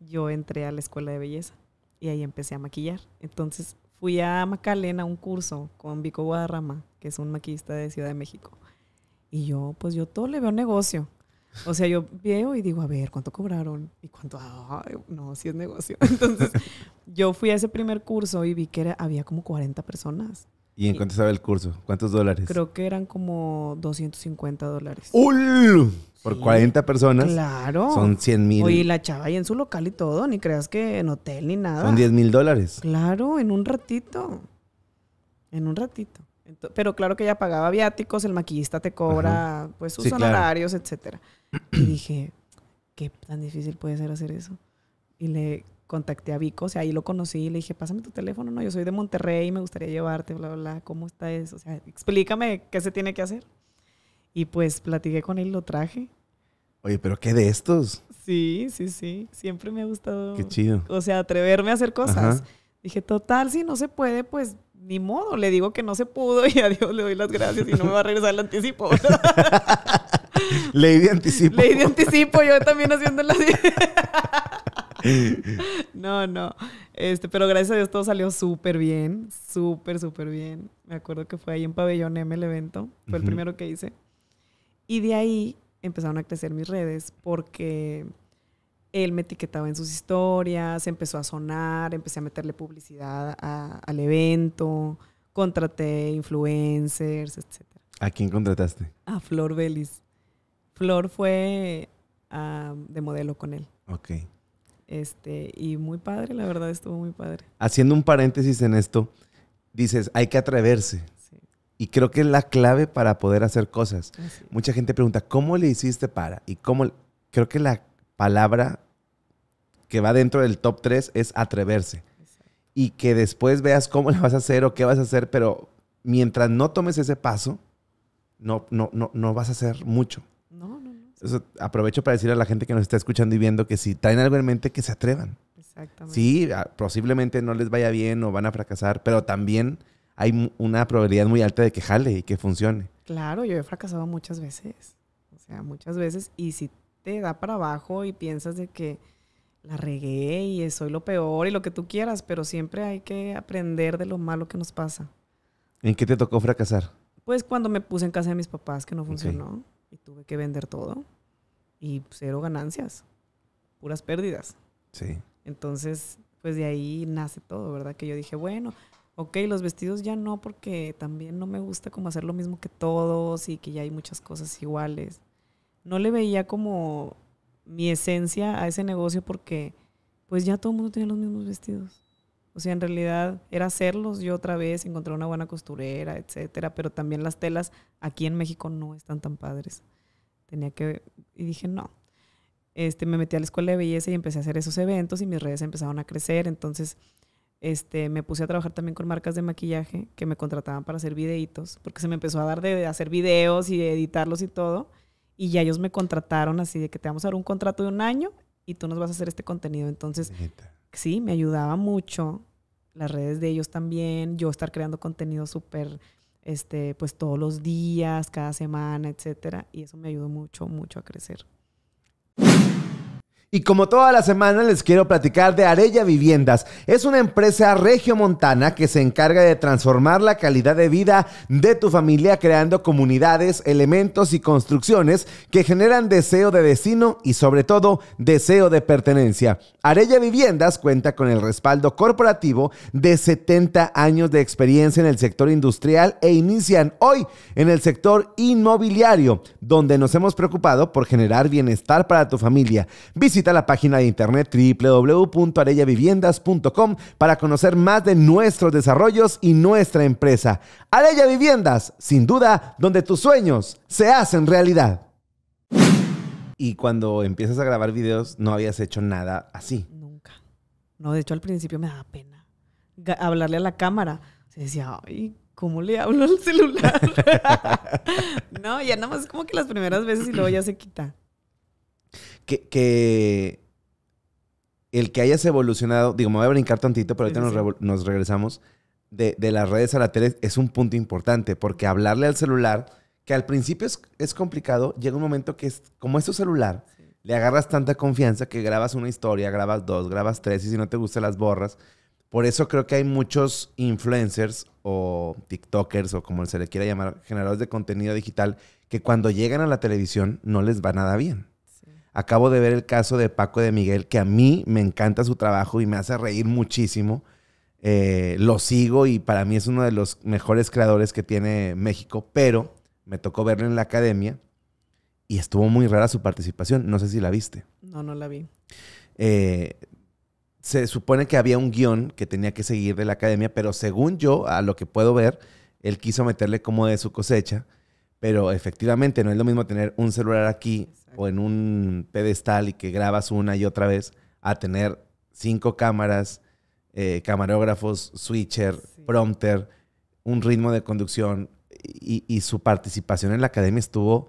yo entré a la escuela de belleza y ahí empecé a maquillar. Entonces fui a Macalena a un curso con Vico Guadarrama, que es un maquillista de Ciudad de México. Y yo, pues yo todo le veo negocio. O sea, yo veo y digo, a ver, ¿cuánto cobraron? Y cuánto, no, si sí es negocio. (laughs) Entonces, yo fui a ese primer curso y vi que había como 40 personas. ¿Y en cuánto estaba el curso? ¿Cuántos dólares? Creo que eran como 250 dólares. ¡Uy! Por 40 personas. Claro. Son 100 mil. Oye, la chava ahí en su local y todo, ni creas que en hotel ni nada. Son 10 mil dólares. Claro, en un ratito. En un ratito. pero claro que ella pagaba viáticos, el maquillista te cobra pues sus horarios, honorarios, etcétera. Y dije, qué tan difícil puede ser hacer eso. Y le contacté a Vico, o sea, ahí lo conocí le dije, pásame tu teléfono, no, yo soy de Monterrey me gustaría llevarte, bla, bla, ¿cómo está eso? O sea, explícame qué se tiene que hacer. Y pues platiqué con él, lo traje. Oye, pero ¿qué de estos? Sí, sí, sí, siempre me ha gustado. Qué chido. O sea, atreverme a hacer cosas. Dije, total, si no se puede, pues ni modo, le digo que no se pudo y a (laughs) Dios le doy las gracias y no me va a regresar el anticipo. (laughs) Ley anticipo. Ley anticipo, yo también haciendo así. (laughs) no, no. Este, pero gracias a Dios todo salió súper bien. Súper, súper bien. Me acuerdo que fue ahí en Pabellón M el evento. Fue el primero que hice. Y de ahí empezaron a crecer mis redes porque él me etiquetaba en sus historias, empezó a sonar, empecé a meterle publicidad al evento, contraté influencers, etc. ¿A quién contrataste? A Flor Vélez. Flor fue ah, de modelo con él. Ok. Este, y muy padre, la verdad, estuvo muy padre. Haciendo un paréntesis en esto, dices, hay que atreverse. Y creo que es la clave para poder hacer cosas. Mucha gente pregunta, ¿cómo le hiciste para? Y cómo, creo que la palabra que va dentro del top 3 es atreverse. Y que después veas cómo lo vas a hacer o qué vas a hacer, pero mientras no tomes ese paso, no, no, no vas a hacer mucho aprovecho para decir a la gente que nos está escuchando y viendo que si traen algo en mente, que se atrevan. Exactamente. Sí, posiblemente no les vaya bien o van a fracasar, pero también hay una probabilidad muy alta de que jale y que funcione. Claro, yo he fracasado muchas veces. O sea, muchas veces. Y si te da para abajo y piensas de que la regué y soy lo peor y lo que tú quieras, pero siempre hay que aprender de lo malo que nos pasa. ¿En qué te tocó fracasar? Pues cuando me puse en casa de mis papás, que no funcionó y tuve que vender todo y cero ganancias, puras pérdidas. Sí. Entonces, pues de ahí nace todo, ¿verdad? Que yo dije, bueno, ok, los vestidos ya no porque también no me gusta como hacer lo mismo que todos y que ya hay muchas cosas iguales. No le veía como mi esencia a ese negocio porque pues ya todo el mundo tiene los mismos vestidos. O sea, en realidad era hacerlos yo otra vez, encontré una buena costurera, etcétera, pero también las telas aquí en México no están tan padres. Tenía que y dije, "No." Este, me metí a la escuela de belleza y empecé a hacer esos eventos y mis redes empezaron a crecer, entonces este, me puse a trabajar también con marcas de maquillaje que me contrataban para hacer videitos, porque se me empezó a dar de, hacer videos y de editarlos y todo, y ya ellos me contrataron así de que te vamos a dar un contrato de un año y tú nos vas a hacer este contenido. Entonces, sí, me ayudaba mucho las redes de ellos también, yo estar creando contenido súper, este, pues todos los días, cada semana, etcétera, y eso me ayudó mucho, mucho a crecer. Y como toda la semana les quiero platicar de Arella Viviendas. Es una empresa regiomontana que se encarga de transformar la calidad de vida de tu familia creando comunidades, elementos y construcciones que generan deseo de destino y sobre todo deseo de pertenencia. Arella Viviendas cuenta con el respaldo corporativo de 70 años de experiencia en el sector industrial e inician hoy en el sector inmobiliario, donde nos hemos preocupado por generar bienestar para tu familia. Visita a la página de internet www.arellaviviendas.com para conocer más de nuestros desarrollos y nuestra empresa. Arella Viviendas, sin duda, donde tus sueños se hacen realidad. Y cuando empiezas a grabar videos, no habías hecho nada así. Nunca. No, de hecho al principio me daba pena hablarle a la cámara. Se decía, ay, ¿cómo le hablo al celular? (laughs) no, ya nada más como que las primeras veces y luego ya se quita que, el que hayas evolucionado, digo, me voy a brincar tantito, pero ahorita Nos, regresamos, de, las redes a la tele es un punto importante, porque hablarle al celular, que al principio es, complicado, llega un momento que es, como es tu celular, le agarras tanta confianza que grabas una historia, grabas dos, grabas tres, y si no te gusta las borras. Por eso creo que hay muchos influencers o TikTokers o como se le quiera llamar, generadores de contenido digital, que cuando llegan a la televisión no les va nada bien. Acabo de ver el caso de Paco de Miguel, que a mí me encanta su trabajo y me hace reír muchísimo. Eh, lo sigo y para mí es uno de los mejores creadores que tiene México, pero me tocó verlo en la academia y estuvo muy rara su participación. No sé si la viste. No, no la vi. Eh, se supone que había un guión que tenía que seguir de la academia, pero según yo, a lo que puedo ver, él quiso meterle como de su cosecha, pero efectivamente no es lo mismo tener un celular aquí o en un pedestal y que grabas una y otra vez a tener cinco cámaras, eh, camarógrafos, switcher, prompter, un ritmo de conducción y, su participación en la academia estuvo,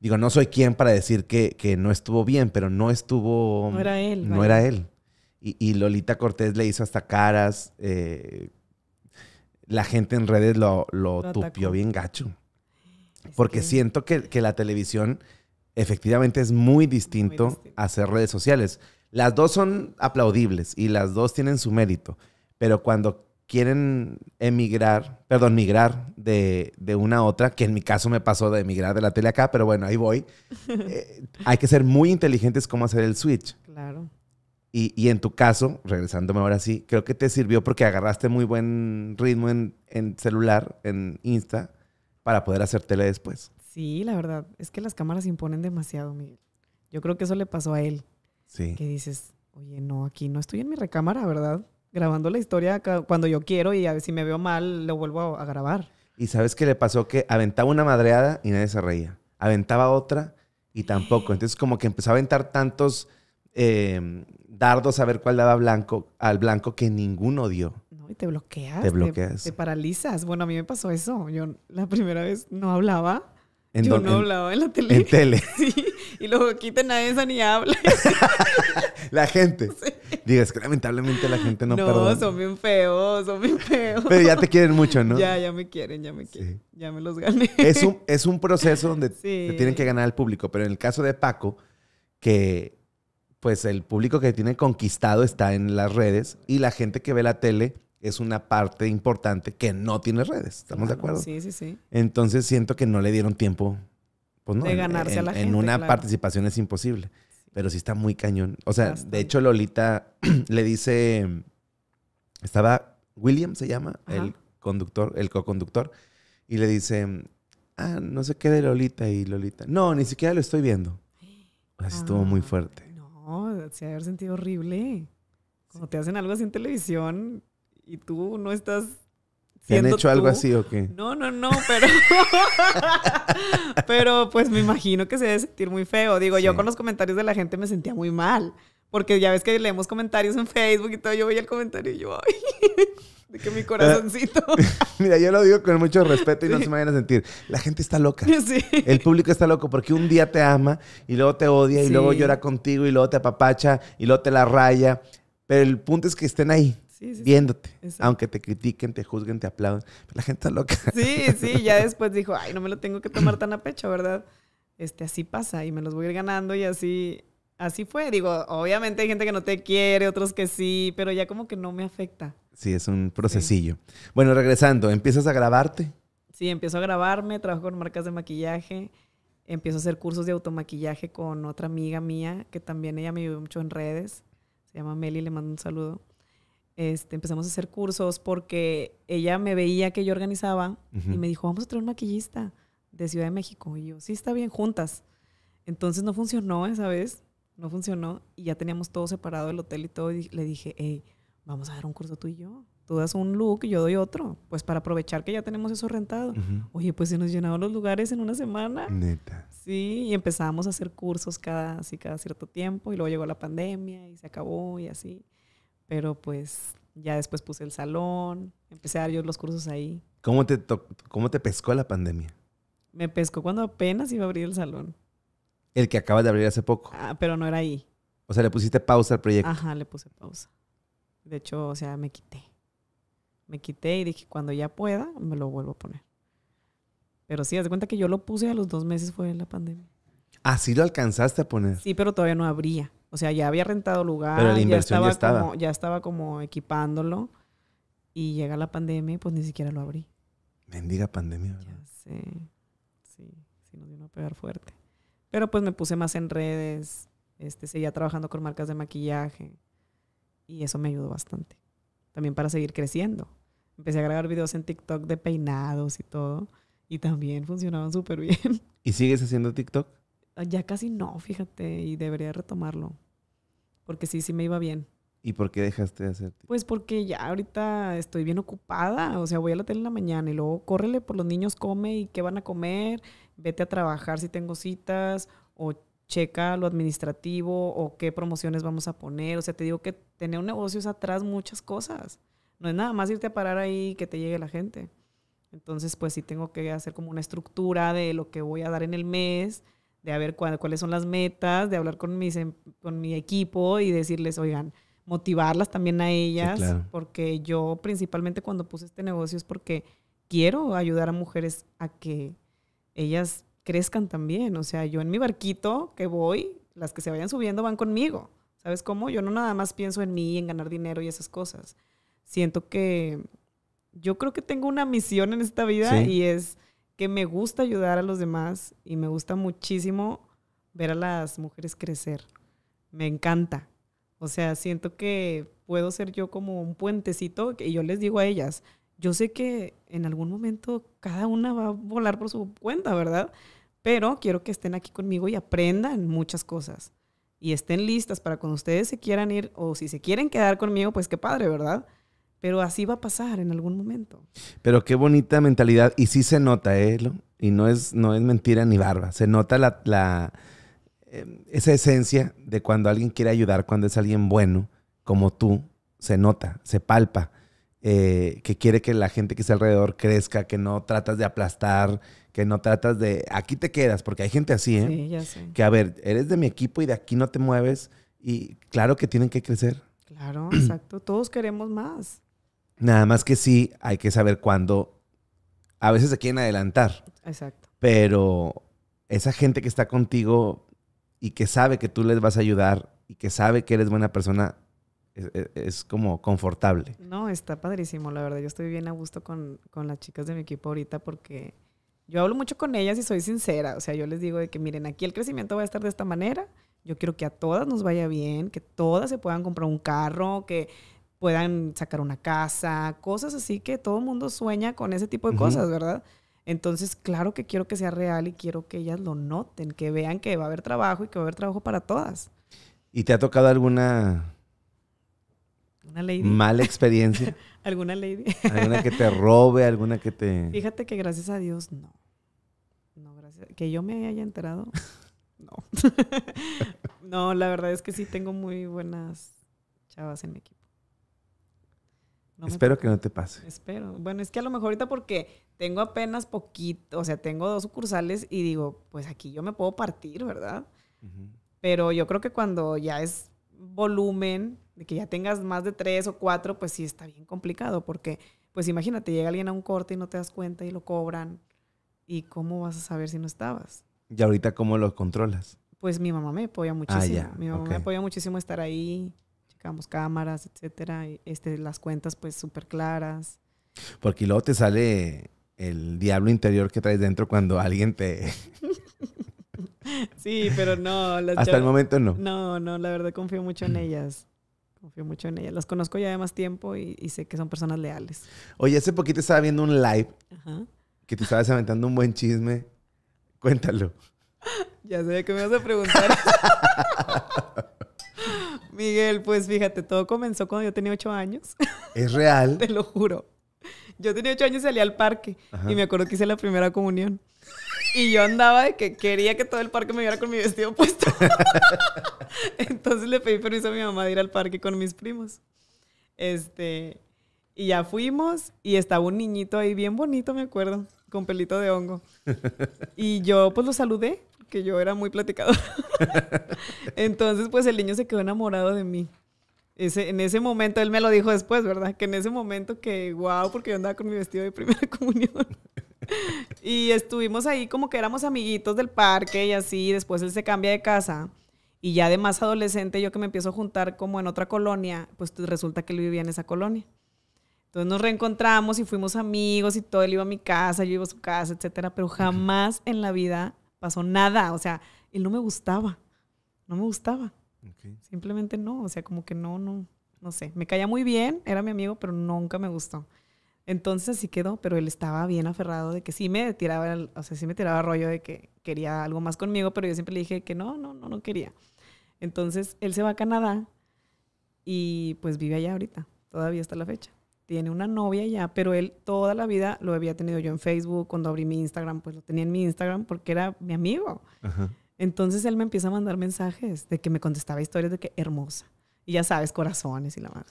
digo, no soy quien para decir que, no estuvo bien, pero no estuvo... No era él. No era él. Y, Lolita Cortés le hizo hasta caras, eh, la gente en redes lo, lo, tupió bien gacho. porque siento que, que la televisión efectivamente es muy distinto, hacer redes sociales. Las dos son aplaudibles y las dos tienen su mérito, pero cuando quieren emigrar, perdón, migrar de, de una a otra, que en mi caso me pasó de emigrar de la tele acá, pero bueno, ahí voy, (laughs) eh, hay que ser muy inteligentes cómo hacer el switch. Claro. Y, en tu caso, regresándome ahora sí, creo que te sirvió porque agarraste muy buen ritmo en, en celular, en Insta, para poder hacer tele después. Sí, la verdad, es que las cámaras imponen demasiado, Miguel. Yo creo que eso le pasó a él. Sí. Que dices, oye, no, aquí no estoy en mi recámara, ¿verdad? Grabando la historia cuando yo quiero y a ver si me veo mal, lo vuelvo a, grabar. Y sabes qué le pasó que aventaba una madreada y nadie se reía. Aventaba otra y tampoco. Entonces como que empezó a aventar tantos eh, dardos a ver cuál daba blanco, al blanco que ninguno dio. No, y te bloqueas. Te bloqueas. te paralizas. Bueno, a mí me pasó eso. Yo la primera vez no hablaba en Yo no hablaba en la tele. En tele. (laughs) Sí, y luego quiten a esa ni habla. (laughs) la gente. (laughs) Sí. que lamentablemente la gente no No, son bien feos, son bien feos. Pero ya te quieren mucho, ¿no? Ya, ya me quieren, ya me quieren. Ya me los gané. Es un, es un proceso donde te tienen que ganar al público. Pero en el caso de Paco, que pues el público que tiene conquistado está en las redes y la gente que ve la tele es una parte importante que no tiene redes. ¿Estamos de acuerdo? Sí, sí, sí. Entonces siento que no le dieron tiempo. Pues de ganarse en, a la gente. En una participación es imposible. Pero sí está muy cañón. O sea, de hecho, Lolita (clears throat) le dice. Estaba. William se llama, el conductor, el co-conductor. Y le dice. Ah, no sé qué de Lolita y Lolita. No, ni siquiera lo estoy viendo. así estuvo muy fuerte. No, se ha haber sentido horrible. Cuando te hacen algo así en televisión, y tú no estás ¿Te han hecho algo así o qué? No, no, no, pero. (laughs) pero pues me imagino que se debe sentir muy feo. Digo, yo con los comentarios de la gente me sentía muy mal. Porque ya ves que leemos comentarios en Facebook y todo. Yo voy al comentario y yo, ay. (laughs) de que mi ah, corazoncito. (laughs) Mira, yo lo digo con mucho respeto y no se me vayan a sentir. La gente está loca. Sí. El público está loco porque un día te ama y luego te odia y luego llora contigo y luego te apapacha y luego te la raya. Pero el punto es que estén ahí viéndote. aunque te critiquen, te juzguen, te aplaudan. La gente está loca. Sí, sí, ya (laughs) después dijo, ay, no me lo tengo que tomar tan a pecho, ¿verdad? Este, así pasa y me los voy a ir ganando y así, así fue. Digo, obviamente hay gente que no te quiere, otros que sí, pero ya como que no me afecta. Sí, es un procesillo. Bueno, regresando, ¿empiezas a grabarte? Sí, empiezo a grabarme, trabajo con marcas de maquillaje empiezo a hacer cursos de automaquillaje con otra amiga mía, que también ella me vive mucho en redes. Se llama Meli, le mando un saludo. Este, empezamos a hacer cursos porque ella me veía que yo organizaba y me dijo, vamos a traer un maquillista de Ciudad de México. Y yo, sí, está bien, juntas. Entonces no funcionó esa vez, no funcionó. Y ya teníamos todo separado el hotel y todo. Y le dije, vamos a dar un curso tú y yo. Tú das un look y yo doy otro. Pues para aprovechar que ya tenemos eso rentado. Oye, pues se nos llenaron los lugares en una semana. Neta. Sí, y empezamos a hacer cursos cada, así, cada cierto tiempo. Y luego llegó la pandemia y se acabó y así pero pues ya después puse el salón, empecé a dar yo los cursos ahí. ¿Cómo te, cómo te pescó la pandemia? Me pescó cuando apenas iba a abrir el salón. El que acabas de abrir hace poco. Ah, pero no era ahí. O sea, le pusiste pausa al proyecto. Ajá, le puse pausa. De hecho, o sea, me quité. Me quité y dije, cuando ya pueda, me lo vuelvo a poner. Pero sí, haz de cuenta que yo lo puse a los dos meses fue la pandemia. Ah, sí lo alcanzaste a poner. Sí, pero todavía no abría. O sea, ya había rentado lugar, ya, estaba Como, equipándolo y llega la pandemia y pues ni siquiera lo abrí. Bendiga pandemia, ¿verdad? Ya sé. Sí, sí nos dio a pegar fuerte. Pero pues me puse más en redes, este, seguía trabajando con marcas de maquillaje y eso me ayudó bastante. También para seguir creciendo. Empecé a grabar videos en TikTok de peinados y todo y también funcionaban súper bien. ¿Y sigues haciendo TikTok? Ah, ya casi no, fíjate, y debería retomarlo porque sí, sí me iba bien. ¿Y por qué dejaste de hacer? Pues porque ya ahorita estoy bien ocupada, o sea, voy a la tele en la mañana y luego córrele por los niños, come y qué van a comer, vete a trabajar si tengo citas o checa lo administrativo o qué promociones vamos a poner, o sea, te digo que tener un negocio es atrás muchas cosas, no es nada más irte a parar ahí y que te llegue la gente. Entonces, pues sí tengo que hacer como una estructura de lo que voy a dar en el mes, de ver cuáles son las metas, de hablar con, em, con mi equipo y decirles, oigan, motivarlas también a ellas, porque yo principalmente cuando puse este negocio es porque quiero ayudar a mujeres a que ellas crezcan también. O sea, yo en mi barquito que voy, las que se vayan subiendo van conmigo. ¿Sabes cómo? Yo no nada más pienso en mí, en ganar dinero y esas cosas. Siento que yo creo que tengo una misión en esta vida y es que me gusta ayudar a los demás y me gusta muchísimo ver a las mujeres crecer. Me encanta. O sea, siento que puedo ser yo como un puentecito y yo les digo a ellas, yo sé que en algún momento cada una va a volar por su cuenta, ¿verdad? Pero quiero que estén aquí conmigo y aprendan muchas cosas y estén listas para cuando ustedes se quieran ir o si se quieren quedar conmigo, pues qué padre, ¿verdad? Pero así va a pasar en algún momento. Pero qué bonita mentalidad. Y sí se nota, ¿eh? Y no es, no es mentira ni barba. Se nota la, em, esa esencia de cuando alguien quiere ayudar, cuando es alguien bueno, como tú, se nota, se palpa. Eh, que quiere que la gente que está alrededor crezca, que no tratas de aplastar, que no tratas de. Aquí te quedas, porque hay gente así, ¿eh? Sí, ya sé. Que a ver, eres de mi equipo y de aquí no te mueves. Y claro que tienen que crecer. Claro, (clears throat) exacto. Todos queremos más. Nada más que sí, hay que saber cuándo. A veces se quieren adelantar. Exacto. Pero esa gente que está contigo y que sabe que tú les vas a ayudar y que sabe que eres buena persona, e, e, es, como confortable. No, está padrísimo, la verdad. Yo estoy bien a gusto con, con las chicas de mi equipo ahorita porque yo hablo mucho con ellas y soy sincera. O sea, yo les digo de que miren, aquí el crecimiento va a estar de esta manera. Yo quiero que a todas nos vaya bien, que todas se puedan comprar un carro, que puedan sacar una casa, cosas así que todo el mundo sueña con ese tipo de cosas, ¿verdad? Entonces, claro que quiero que sea real y quiero que ellas lo noten, que vean que va a haber trabajo y que va a haber trabajo para todas. ¿Y te ha tocado alguna una lady. mala experiencia? (laughs) ¿Alguna lady? ¿Alguna que te robe? ¿Alguna que te...? Fíjate que gracias a Dios, no. No, gracias. Que yo me haya enterado, (laughs) no. (laughs) no, la verdad es que sí tengo muy buenas chavas en mi equipo. Espero que no te pase. Espero. Bueno, es que a lo mejor ahorita porque tengo apenas poquito, o sea, tengo dos sucursales y digo, pues aquí yo me puedo partir, ¿verdad? Pero yo creo que cuando ya es volumen, de que ya tengas más de tres o cuatro, pues sí está bien complicado, porque pues imagínate, llega alguien a un corte y no te das cuenta y lo cobran, ¿y cómo vas a saber si no estabas? ¿Y ahorita cómo lo controlas? Pues mi mamá me apoya ah, muchísimo. Mi mamá me apoya muchísimo estar ahí cámaras, etcétera, este, las cuentas pues súper claras. Porque luego te sale el diablo interior que traes dentro cuando alguien te... (laughs) sí, pero no. Hasta el momento no. No, no, la verdad confío mucho en ellas. Confío mucho en ellas. Las conozco ya de más tiempo y, sé que son personas leales. Oye, hace poquito estaba viendo un live que te estabas aventando un buen chisme. Cuéntalo. (laughs) Ya sé que me vas a preguntar. (laughs) Miguel, pues fíjate, todo comenzó cuando yo tenía ocho años. (laughs) ¿Es real? Te lo juro. Yo tenía ocho años y salí al parque. Y me acuerdo que hice la primera comunión. Y yo andaba de que quería que todo el parque me viera con mi vestido puesto. (laughs) Entonces le pedí permiso a mi mamá de ir al parque con mis primos. Este, y ya fuimos y estaba un niñito ahí bien bonito, me acuerdo, con pelito de hongo. (laughs) Y yo pues lo saludé que yo era muy platicadora. (laughs) Entonces, pues el niño se quedó enamorado de mí. Ese, en ese momento, él me lo dijo después, ¿verdad? Que en ese momento que, wow, porque yo andaba con mi vestido de primera (laughs) comunión. y estuvimos ahí como que éramos amiguitos del parque y así, después él se cambia de casa. Y ya de más adolescente, yo que me empiezo a juntar como en otra colonia, pues resulta que él vivía en esa colonia. Entonces nos reencontramos y fuimos amigos y todo, él iba a mi casa, yo iba a su casa, etcétera, pero jamás en la vida pasó nada. O sea, él no me gustaba. No me gustaba. Simplemente no. O sea, como que no, no, no sé. Me caía muy bien, era mi amigo, pero nunca me gustó. Entonces así quedó, pero él estaba bien aferrado de que sí me tiraba, o sea, sí me tiraba rollo de que quería algo más conmigo, pero yo siempre le dije que no, no, no, no quería. Entonces él se va a Canadá y pues vive allá ahorita, todavía está la fecha tiene una novia ya, pero él toda la vida lo había tenido yo en Facebook, cuando abrí mi Instagram, pues lo tenía en mi Instagram porque era mi amigo. Entonces él me empieza a mandar mensajes de que me contestaba historias de que hermosa. Y ya sabes, corazones y la madre.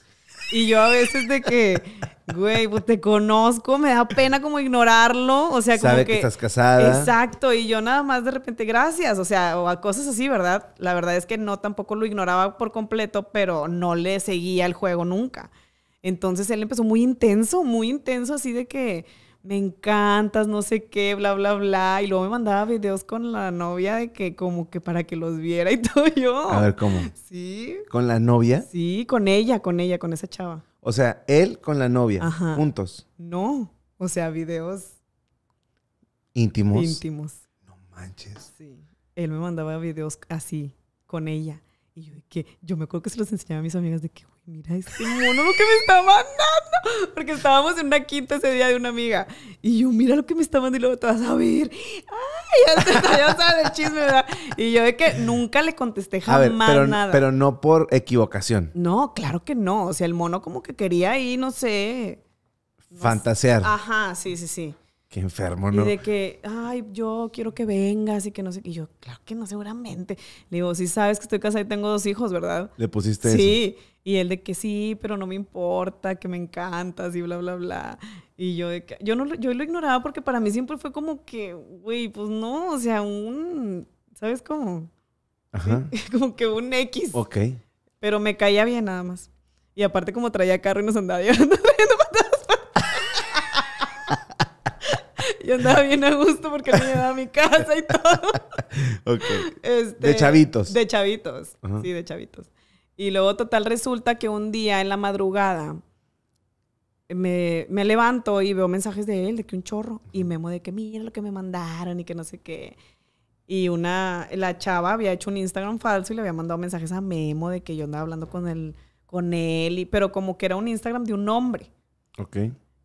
Y yo a veces de que, (laughs) güey, pues te conozco, me da pena como ignorarlo. O sea, como que, estás casada. Exacto, y yo nada más de repente, gracias. O sea, o a cosas así, ¿verdad? La verdad es que no tampoco lo ignoraba por completo, pero no le seguía el juego nunca. Entonces él empezó muy intenso, muy intenso, así de que me encantas, no sé qué, bla, bla, bla. Y luego me mandaba videos con la novia de que como que para que los viera y (laughs) todo yo. A ver, ¿cómo? Sí. ¿Con la novia? Sí, con ella, con ella, con esa chava. O sea, él con la novia, juntos. No, o sea, videos íntimos. Íntimos. No manches. Sí. Él me mandaba videos así, con ella. Y yo que, yo me acuerdo que se los enseñaba a mis amigas de que, mira este lo que me está mandando. Porque estábamos en una quinta ese día de una amiga. Y yo, mira lo que me está mandando y luego te vas a ver. Ay, ya, el chisme, ¿verdad? Y yo de que nunca le contesté jamás a ver, pero, Pero no por equivocación. No, claro que no. O sea, el mono como que quería ahí, no sé. Fantasear. Ajá, sí, sí, sí. Qué enfermo, ¿no? Y de que, ay, yo quiero que vengas y que no sé. Y yo, claro que no, seguramente. Le digo, sí sabes que estoy casada y tengo dos hijos, ¿verdad? Le pusiste eso? sí. Y él de que sí, pero no me importa, que me encantas y bla, bla, bla. Y yo de que, yo, no, yo lo ignoraba porque para mí siempre fue como que, güey, pues no, o sea, un, ¿sabes cómo? Ajá. (laughs) como que un X. Ok. Pero me caía bien nada más. Y aparte como traía carro y nos andaba (laughs) llevando (laughs) Yo andaba bien a gusto porque me llevaba a mi casa y todo. (laughs) Este, de chavitos. De chavitos, sí, de chavitos. Y luego, total, resulta que un día en la madrugada me, levanto y veo mensajes de él, de que un chorro, y memo de que mira lo que me mandaron y que no sé qué. Y una, la chava había hecho un Instagram falso y le había mandado mensajes a Memo de que yo andaba hablando con él, con él y, pero como que era un Instagram de un hombre. Ok.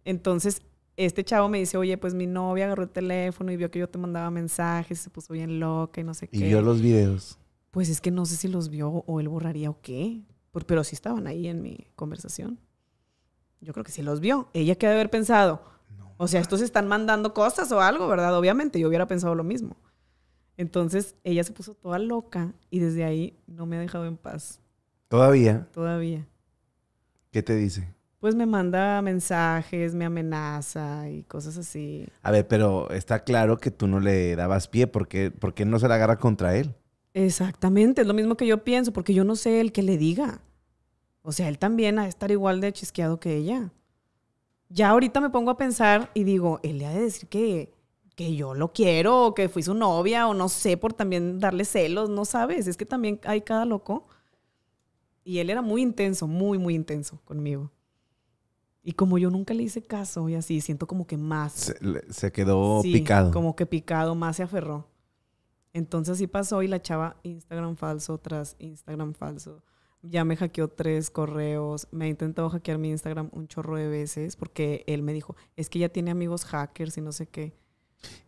Entonces este chavo me dice, oye, pues mi novia agarró el teléfono y vio que yo te mandaba mensajes, se puso bien loca y no sé qué. Y vio los videos. Pues es que no sé si los vio o él borraría o qué, pero sí estaban ahí en mi conversación. Yo creo que sí los vio. Ella que debe haber pensado, no. o sea, estos están mandando cosas o algo, ¿verdad? Obviamente, yo hubiera pensado lo mismo. Entonces, ella se puso toda loca y desde ahí no me ha dejado en paz. ¿Todavía? Todavía. ¿Qué te dice? pues me manda mensajes, me amenaza y cosas así. A ver, pero está claro que tú no le dabas pie, porque porque no se la agarra contra él? Exactamente, es lo mismo que yo pienso, porque yo no sé el que le diga. O sea, él también ha de estar igual de chisqueado que ella. Ya ahorita me pongo a pensar y digo, él le ha de decir que, que yo lo quiero, o que fui su novia, o no sé, por también darle celos, no sabes, es que también hay cada loco. Y él era muy intenso, muy, muy intenso conmigo. Y como yo nunca le hice caso y así, siento como que más. Se, quedó picado. Como que picado, más se aferró. Entonces así pasó y la chava Instagram falso tras Instagram falso. Ya me hackeó tres correos, me ha intentado hackear mi Instagram un chorro de veces porque él me dijo, es que ya tiene amigos hackers y no sé qué.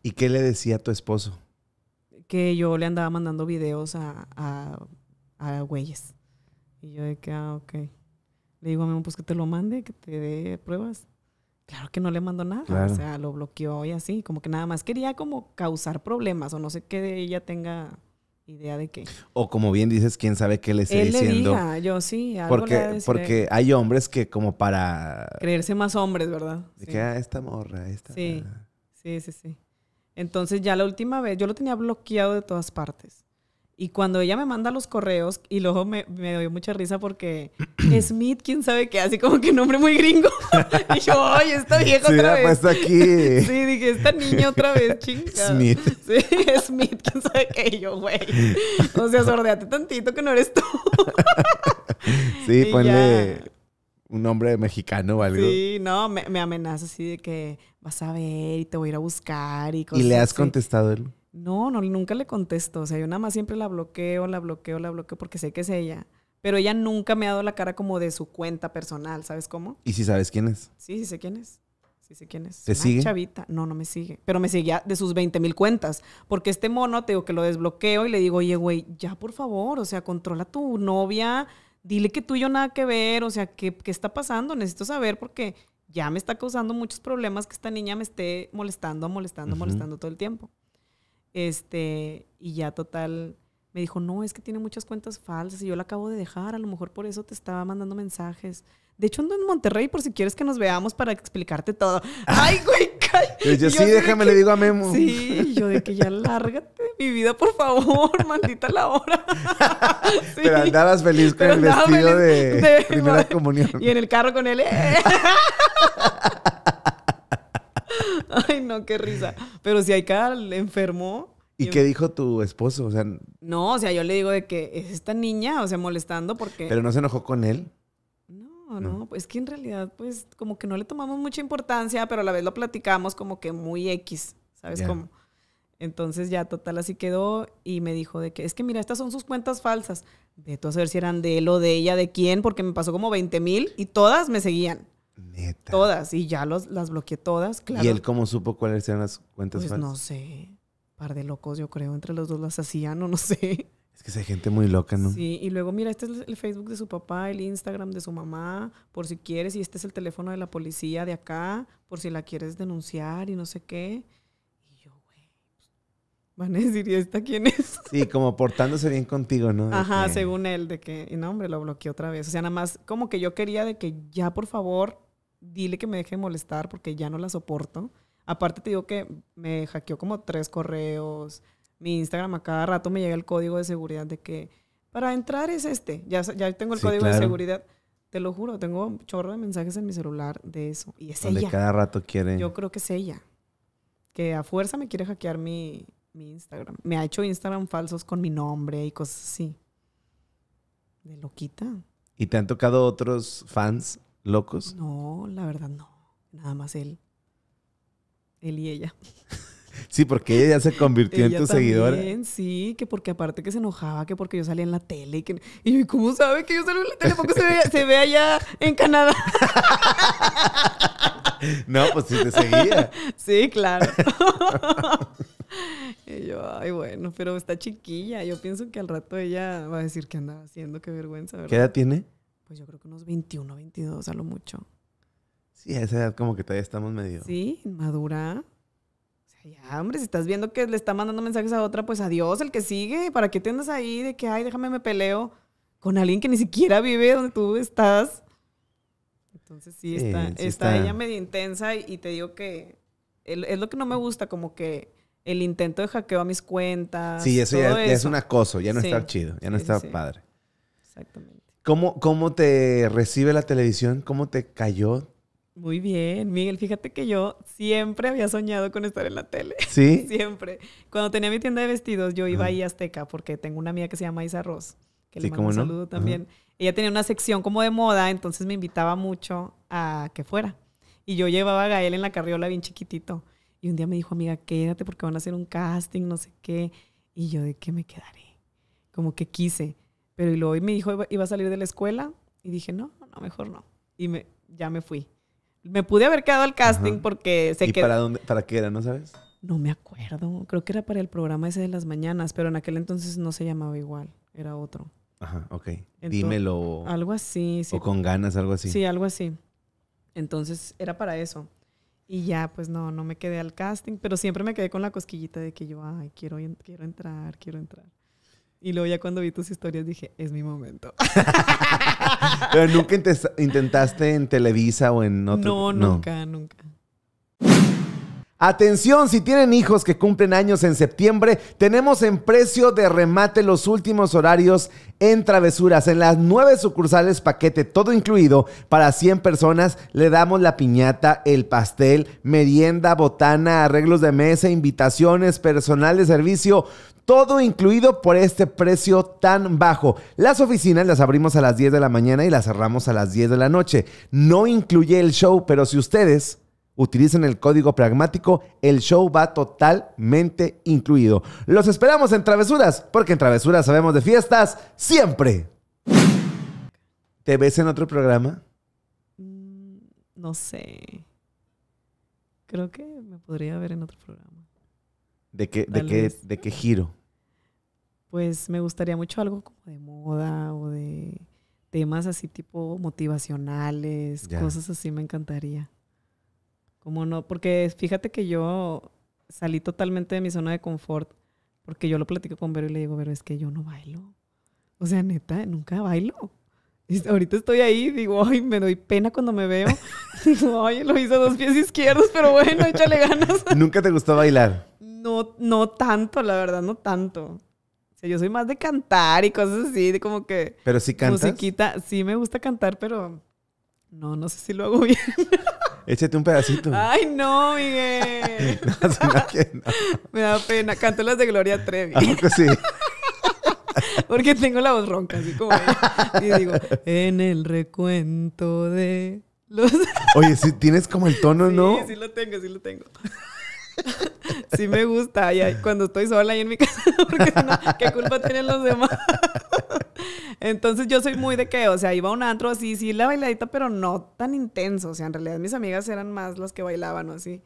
¿Y qué le decía a tu esposo? Que yo le andaba mandando videos a, a güeyes. Y yo de que, ah, ok. Le digo a mamá, pues que te lo mande, que te dé pruebas. Claro que no le mandó nada, o sea, lo bloqueó y así, como que nada más quería como causar problemas o no sé qué ella tenga idea de qué. O como bien dices, quién sabe qué le está diciendo. yo sí, algo porque, porque hay hombres que como para... Creerse más hombres, ¿verdad? De que, ah, esta morra, esta... Sí, sí, sí, sí. Entonces ya la última vez, yo lo tenía bloqueado de todas partes. Y cuando ella me manda los correos, y luego me, me dio mucha risa porque (clears throat) Smith, quién sabe qué, así como que un nombre muy gringo. (laughs) y yo, ay, esta vieja otra vez. aquí. (laughs) sí, dije, esta niña otra vez, (laughs) chinga. Smith. Sí, Smith, quién sabe qué. Y yo, güey. O sea, sordéate tantito que no eres tú. sí, ponle un nombre mexicano o algo. Sí, no, me, me, amenaza así de que vas a ver y te voy a ir a buscar y cosas. ¿Y le has contestado él? No, no, nunca le contesto. O sea, yo nada más siempre la bloqueo, la bloqueo, la bloqueo porque sé que es ella. Pero ella nunca me ha dado la cara como de su cuenta personal, ¿sabes cómo? ¿Y si sabes quién es? Sí, sí sé quién es. Sí sé quién es. sigue? chavita. No, no me sigue. Pero me seguía de sus 20 mil cuentas. Porque este mono, te digo que lo desbloqueo y le digo, oye, güey, ya por favor, o sea, controla tu novia. Dile que tú y yo nada que ver. O sea, ¿qué, qué está pasando? Necesito saber porque ya me está causando muchos problemas que esta niña me esté molestando, molestando, molestando todo el tiempo. Este, y ya total, me dijo, no, es que tiene muchas cuentas falsas y yo la acabo de dejar, a lo mejor por eso te estaba mandando mensajes. De hecho, ando en Monterrey por si quieres que nos veamos para explicarte todo. (laughs) Ay, güey, Yo, sí, déjame, le digo a Memo. Sí, yo de que ya lárgate mi vida, por favor, (laughs) maldita la hora. (laughs) pero andabas feliz con el vestido de, primera comunión. Y en el carro con él. Eh. (laughs) Ay, no, qué risa. Pero si le enfermó. ¿Y qué dijo tu esposo? O sea, no, o sea, yo le digo de que es esta niña, o sea, molestando porque. Pero no se enojó con él. No, no, pues que en realidad, pues como que no le tomamos mucha importancia, pero a la vez lo platicamos como que muy X, ¿sabes cómo? Entonces ya total así quedó y me dijo de que es que mira, estas son sus cuentas falsas. de todo a saber si eran de él o de ella, de quién, porque me pasó como 20 mil y todas me seguían. Neta. Todas, y ya los, las bloqueé todas, claro. ¿Y él cómo supo cuáles eran las cuentas pues No sé. Par de locos, yo creo, entre los dos las hacían o no sé. Es que es gente muy loca, ¿no? Sí, y luego mira, este es el Facebook de su papá, el Instagram de su mamá, por si quieres, y este es el teléfono de la policía de acá, por si la quieres denunciar y no sé qué. Y yo, güey, pues, van a decir, ¿y esta quién es? (laughs) Sí, como portándose bien contigo, ¿no? Ajá, según él, de que, y no, hombre, lo bloqueé otra vez. O sea, nada más como que yo quería de que ya, por favor, dile que me deje de molestar porque ya no la soporto. Aparte te digo que me hackeó como tres correos, mi Instagram a cada rato me llega el código de seguridad de que para entrar es este, ya, ya tengo el código de seguridad. Te lo juro, tengo un chorro de mensajes en mi celular de eso. Y es ella. cada rato quiere. Yo creo que es ella. Que a fuerza me quiere hackear mi, mi Instagram. Me ha hecho Instagram falsos con mi nombre y cosas así. De loquita. ¿Y te han tocado otros fans locos? No, la verdad no. Nada más él. Él y ella. Sí, porque ella ya se convirtió en tu también, seguidora. Sí, que porque aparte que se enojaba, que porque yo salía en la tele. Y, que, y ¿cómo sabe que yo salgo en la tele? Porque se ve, se ve allá en Canadá. (laughs) No, pues sí te seguía. Sí, claro. (laughs) y yo, ay, bueno, pero está chiquilla. Yo pienso que al rato ella va a decir que andaba haciendo, qué vergüenza, ¿verdad? ¿Qué edad tiene? Pues yo creo que unos 21, 22 a lo mucho. Sí, a esa edad como que todavía estamos medio. Sí, madura. O sea, ya, hombre, si estás viendo que le está mandando mensajes a otra, pues adiós, el que sigue. ¿Para qué te andas ahí de que, ay, déjame me peleo con alguien que ni siquiera vive donde tú estás? Entonces sí, está, eh, está. ella medio intensa y, te digo que es lo que no me gusta, como que el intento de hackeo a mis cuentas. Sí, eso, ya, es un acoso, ya no está chido, ya no está padre. Exactamente. ¿Cómo, te recibe la televisión? ¿Cómo te cayó? Muy bien, Miguel. Fíjate que yo siempre había soñado con estar en la tele. Sí. (laughs) siempre. Cuando tenía mi tienda de vestidos, yo iba ahí a Azteca porque tengo una amiga que se llama Isa Ross, que le mando un saludo también. Ella tenía una sección como de moda, entonces me invitaba mucho a que fuera. Y yo llevaba a Gael en la carriola bien chiquitito. Y un día me dijo, amiga, quédate porque van a hacer un casting, no sé qué. Y yo de qué me quedaré. Como que quise. Pero y luego mi hijo iba a salir de la escuela y dije, no, no, mejor no. Y me, ya me fui. Me pude haber quedado al casting porque se que ¿Para, para qué era, no sabes? No me acuerdo. Creo que era para el programa ese de las mañanas, pero en aquel entonces no se llamaba igual, era otro. Ajá, ok. Dímelo. Algo así, sí. O con ganas, algo así. Sí, algo así. Entonces era para eso. Y ya, pues no, no me quedé al casting, pero siempre me quedé con la cosquillita de que yo, ay, quiero, quiero entrar, quiero entrar. Y luego ya cuando vi tus historias dije, es mi momento. (laughs) Pero nunca intentaste en Televisa o en otro. No, nunca, nunca. Atención, si tienen hijos que cumplen años en septiembre, tenemos en precio de remate los últimos horarios en travesuras. En las nueve sucursales paquete, todo incluido, para 100 personas, le damos la piñata, el pastel, merienda, botana, arreglos de mesa, invitaciones, personal de servicio, todo incluido por este precio tan bajo. Las oficinas las abrimos a las 10 de la mañana y las cerramos a las 10 de la noche. No incluye el show, pero si ustedes Utilicen el código pragmático, el show va totalmente incluido. Los esperamos en Travesuras, porque en Travesuras sabemos de fiestas siempre. ¿Te ves en otro programa? Mm, no sé. Creo que me podría ver en otro programa. ¿De qué, de qué, giro? Pues me gustaría mucho algo como de moda o de temas así tipo motivacionales, cosas así me encantaría. ¿Cómo no? Porque fíjate que yo salí totalmente de mi zona de confort porque yo lo platico con Vero y le digo, Vero, es que yo no bailo. O sea, neta, nunca bailo. ahorita estoy ahí, digo, ay, me doy pena cuando me veo. (laughs) ay, lo hice dos pies izquierdos, pero bueno, (laughs) échale ganas. ¿Nunca te gustó bailar? No, no tanto, la verdad, no tanto. O sea, yo soy más de cantar y cosas así, de como que... Pero sí cantas. sí me gusta cantar, pero no, no sé si lo hago bien. (laughs) Échate un pedacito. Ay, no, Miguel. (laughs) Me da pena. Canto las de Gloria Trevi. Aunque sí. (laughs) Porque tengo la voz ronca, así como Y digo, en el recuento de los... Oye, si tienes como el tono, ¿no? Sí, sí lo tengo, sí lo tengo. Sí me gusta. cuando estoy sola ahí en mi casa, porque ¿qué culpa tienen los demás? Entonces yo soy muy de que, o sea, iba a un antro así, sí, la bailadita, pero no tan intenso. O sea, en realidad mis amigas eran más las que bailaban o así.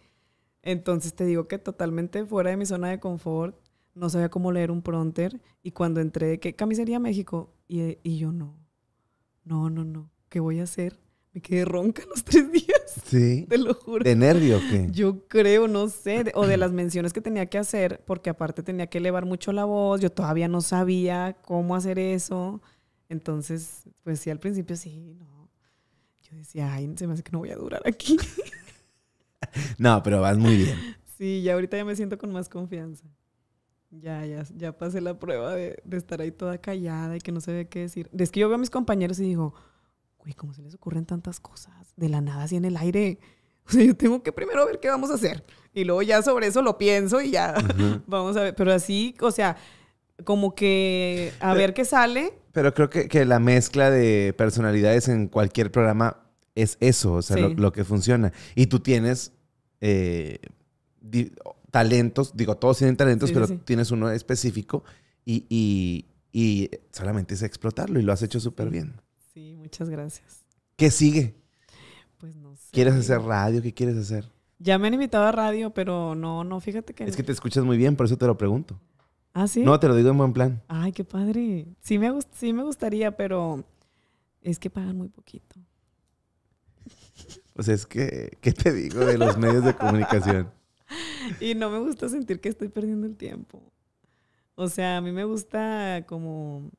Entonces te digo que totalmente fuera de mi zona de confort, no sabía cómo leer un pronter. Y cuando entré, de que camisería México, y, yo no, no, no, no, ¿qué voy a hacer? Me quedé ronca los (laughs) tres días. Sí. Te lo juro. ¿De nervio qué? Yo creo, no sé. o de las menciones que tenía que hacer, porque aparte tenía que elevar mucho la voz. Yo todavía no sabía cómo hacer eso. Entonces, pues sí, al principio sí, no. Yo decía, ay, se me hace que no voy a durar aquí. (laughs) no, pero vas muy bien. (laughs) Sí, ya ahorita ya me siento con más confianza. Ya, ya, ya pasé la prueba de, estar ahí toda callada y que no se ve qué decir. Es que yo veo a mis compañeros y digo, güey, ¿cómo se les ocurren tantas cosas? De la nada, así en el aire. O sea, yo tengo que primero ver qué vamos a hacer. Y luego ya sobre eso lo pienso y ya (laughs) vamos a ver. Pero así, o sea, como que a ver qué sale pero creo que, la mezcla de personalidades en cualquier programa es eso, o sea, lo, que funciona. Y tú tienes eh, talentos, digo, todos tienen talentos, pero tienes uno específico y, solamente es explotarlo y lo has hecho súper bien. Sí, muchas gracias. ¿Qué sigue? Pues no sé. ¿Quieres hacer radio? ¿Qué quieres hacer? Ya me han invitado a radio, pero no, no, fíjate que... Es que te escuchas muy bien, por eso te lo pregunto. ¿Ah, no, te lo digo en buen plan. Ay, qué padre. Sí me, sí me gustaría, pero es que pagan muy poquito. Pues es que, ¿qué te digo de los medios de comunicación? (laughs) y no me gusta sentir que estoy perdiendo el tiempo. O sea, a mí me gusta como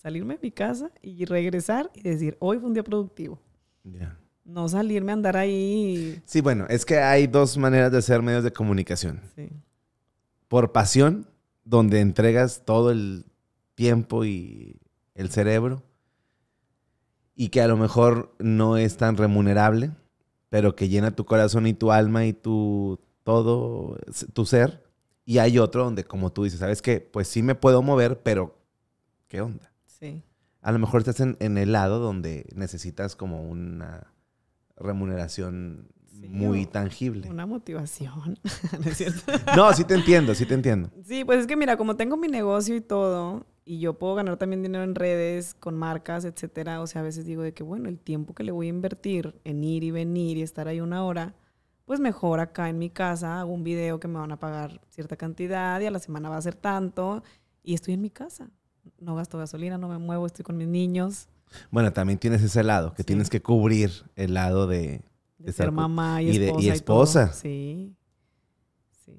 salirme de mi casa y regresar y decir, hoy fue un día productivo. Ya. No salirme a andar ahí. Sí, bueno, es que hay dos maneras de hacer medios de comunicación. Sí. Por pasión donde entregas todo el tiempo y el cerebro y que a lo mejor no es tan remunerable, pero que llena tu corazón y tu alma y tu todo, tu ser. Y hay otro donde, como tú dices, ¿sabes qué? Pues sí me puedo mover, pero ¿qué onda? Sí. A lo mejor estás en, en el lado donde necesitas como una remuneración muy tangible. Una motivación, (laughs) ¿no es cierto? no, sí te entiendo, sí te entiendo. Sí, pues es que mira, como tengo mi negocio y todo, y yo puedo ganar también dinero en redes, con marcas, etcétera, o sea, a veces digo de que, bueno, el tiempo que le voy a invertir en ir y venir y estar ahí una hora, pues mejor acá en mi casa hago un video que me van a pagar cierta cantidad y a la semana va a ser tanto, y estoy en mi casa. No gasto gasolina, no me muevo, estoy con mis niños. Bueno, también tienes ese lado, que tienes que cubrir el lado de, de ser mamá y, esposa. y esposa. Sí. sí.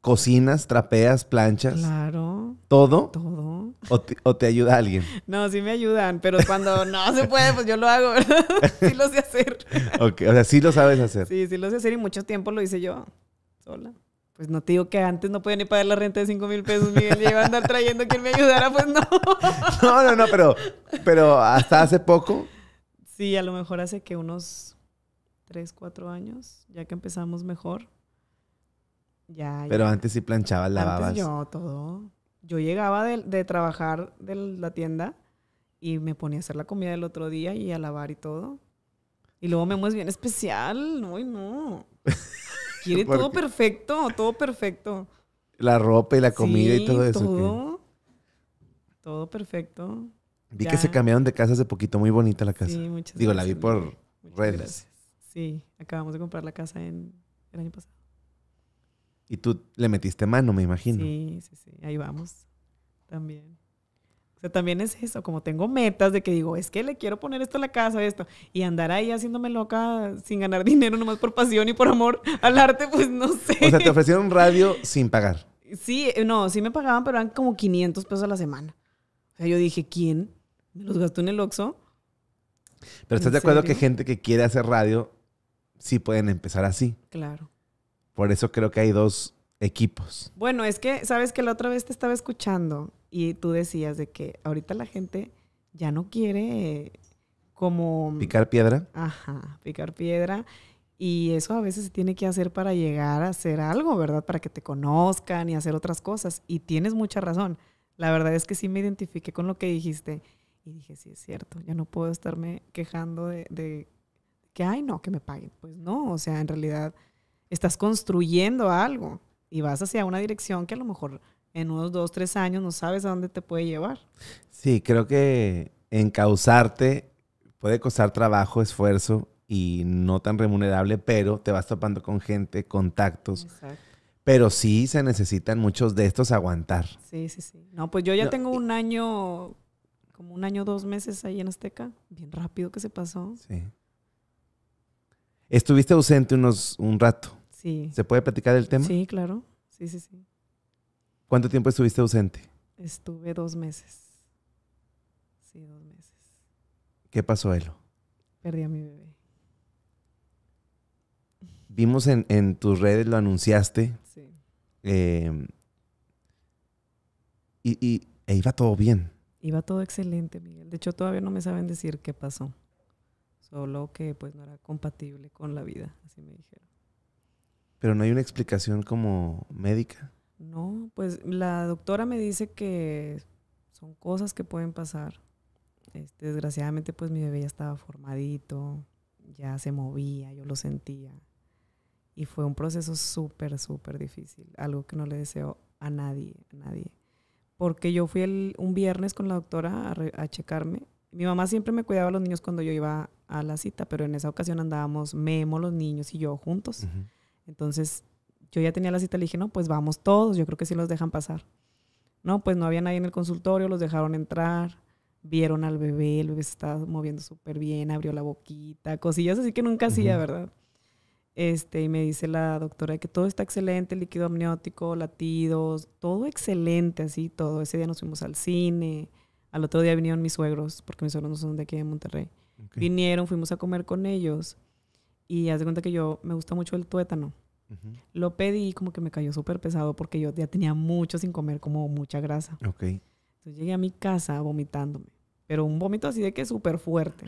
Cocinas, trapeas, planchas. Claro. ¿Todo? Todo. ¿O te, ayuda alguien? (laughs) No, sí me ayudan, pero cuando no se puede, pues yo lo hago, (laughs) Sí lo sé hacer. o sea, sí lo sabes hacer. Sí, sí lo sé hacer y mucho tiempo lo hice yo sola. Pues no te digo que antes no podía ni pagar la renta de 5 mil pesos, Miguel, y iba a andar trayendo quien me ayudara, pues no. (laughs) No, no, no, pero, pero hasta hace poco. Sí, a lo mejor hace que unos tres, cuatro años, ya que empezamos mejor. Ya, Pero antes sí planchabas, lavabas. yo todo. Yo llegaba de, trabajar de la tienda y me ponía a hacer la comida del otro día y a lavar y todo. Y luego me es bien especial. Uy, no. (laughs) Quiere todo perfecto, todo perfecto. La ropa y la comida y todo eso. Todo, todo perfecto. Vi que se cambiaron de casa hace poquito, muy bonita la casa. Sí, muchas Digo, la vi por redes. Sí, acabamos de comprar la casa en el año pasado. Y tú le metiste mano, me imagino. Sí, sí, sí, ahí vamos. También. O sea, también es eso, como tengo metas de que digo, es que le quiero poner esto a la casa, esto, y andar ahí haciéndome loca sin ganar (laughs) dinero, nomás por pasión y por amor al arte, pues no sé. O sea, te (laughs) ofrecieron radio sin pagar. Sí, eh, no, sí me pagaban, pero eran como 500 pesos a la semana. O sea, yo dije, ¿quién? ¿Me los gastó en el Oxxo? Pero ¿estás de acuerdo que gente que quiere hacer radio sí pueden empezar así. Claro. Por eso creo que hay dos equipos. Bueno, es que, sabes que la otra vez te estaba escuchando y tú decías de que ahorita la gente ya no quiere como... Picar piedra. Ajá, picar piedra. Y eso a veces se tiene que hacer para llegar a hacer algo, ¿verdad? Para que te conozcan y hacer otras cosas. Y tienes mucha razón. La verdad es que sí me identifiqué con lo que dijiste. Y dije, sí, es cierto, ya no puedo estarme quejando de, de que, hay no, que me paguen. Pues no, o sea, en realidad estás construyendo algo y vas hacia una dirección que a lo mejor en unos dos, tres años no sabes a dónde te puede llevar. Sí, creo que encausarte puede costar trabajo, esfuerzo y no tan remunerable, pero te vas topando con gente, contactos. Pero sí se necesitan muchos de estos aguantar. Sí, sí, sí. No, pues yo ya tengo un año, como un año, dos meses ahí en Azteca. Bien rápido que se pasó. Sí. Estuviste ausente unos, un rato. Sí. ¿Se puede platicar del tema? Sí, claro. Sí, sí, sí. ¿Cuánto tiempo estuviste ausente? Estuve dos meses. Sí, dos meses. ¿Qué pasó, Elo? Perdí a mi bebé. Vimos en, en tus redes, lo anunciaste. Sí. Em, y, y, e iba todo bien. Iba todo excelente, Miguel. De hecho, todavía no me saben decir qué pasó solo que pues no era compatible con la vida, así me dijeron. Pero no hay una explicación como médica. No, pues la doctora me dice que son cosas que pueden pasar. Este, desgraciadamente pues mi bebé ya estaba formadito, ya se movía, yo lo sentía. Y fue un proceso súper, súper difícil, algo que no le deseo a nadie, a nadie. Porque yo fui el, un viernes con la doctora a checarme mi mamá siempre me cuidaba a los niños cuando yo iba a la cita, pero en esa ocasión andábamos Memo, los niños y yo juntos. Entonces yo ya tenía la cita, le dije, no, pues vamos todos, yo creo que sí los dejan pasar. No, pues no había nadie en el consultorio, los dejaron entrar, vieron al bebé, el bebé se estaba moviendo súper bien, abrió la boquita, cosillas así que nunca hacía, ¿verdad? Este, y me dice la doctora que todo está excelente, líquido amniótico, latidos, todo excelente, así, todo. Ese día nos fuimos al cine, al otro día vinieron mis suegros, porque mis suegros no son de aquí de Monterrey. Vinieron, fuimos a comer con ellos. Y haz de cuenta que yo me gusta mucho el tuétano. Lo pedí y como que me cayó súper pesado porque yo ya tenía mucho sin comer, como mucha grasa. Ok. Entonces llegué a mi casa vomitándome, pero un vómito así de que súper fuerte.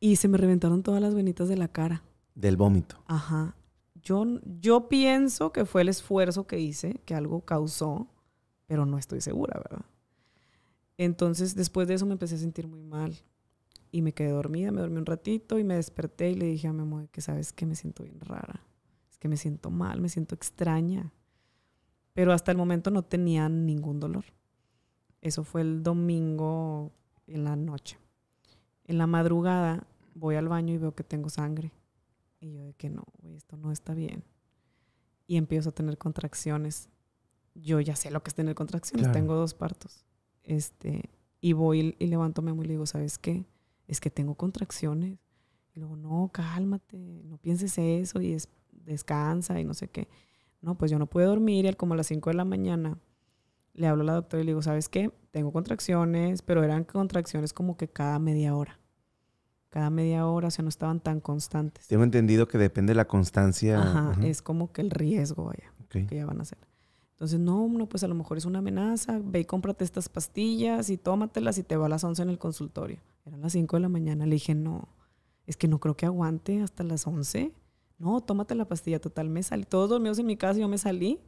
Y se me reventaron todas las venitas de la cara. Del vómito. Ajá. Yo, yo pienso que fue el esfuerzo que hice, que algo causó, pero no estoy segura, ¿verdad? Entonces, después de eso me empecé a sentir muy mal y me quedé dormida, me dormí un ratito y me desperté y le dije a mi mamá que sabes que me siento bien rara, es que me siento mal, me siento extraña. Pero hasta el momento no tenía ningún dolor. Eso fue el domingo en la noche. En la madrugada voy al baño y veo que tengo sangre. Y yo de que no, esto no está bien. Y empiezo a tener contracciones. Yo ya sé lo que es tener contracciones, tengo dos partos. Este, y voy y levanto muy y le digo, ¿sabes qué? Es que tengo contracciones. Y luego, no, cálmate, no pienses eso y es, descansa y no sé qué. No, pues yo no pude dormir y como a las 5 de la mañana le hablo a la doctora y le digo, ¿sabes qué? Tengo contracciones, pero eran contracciones como que cada media hora. Cada media hora, o sea, no estaban tan constantes. Tengo entendido que depende de la constancia. Ajá, es como que el riesgo, vaya, que ya van a hacer. Entonces, no, no, pues a lo mejor es una amenaza, ve y cómprate estas pastillas y tómatelas y te va a las 11 en el consultorio. Eran las 5 de la mañana, le dije, no, es que no creo que aguante hasta las 11. No, tómate la pastilla total, me salí. Todos dormidos en mi casa, yo me salí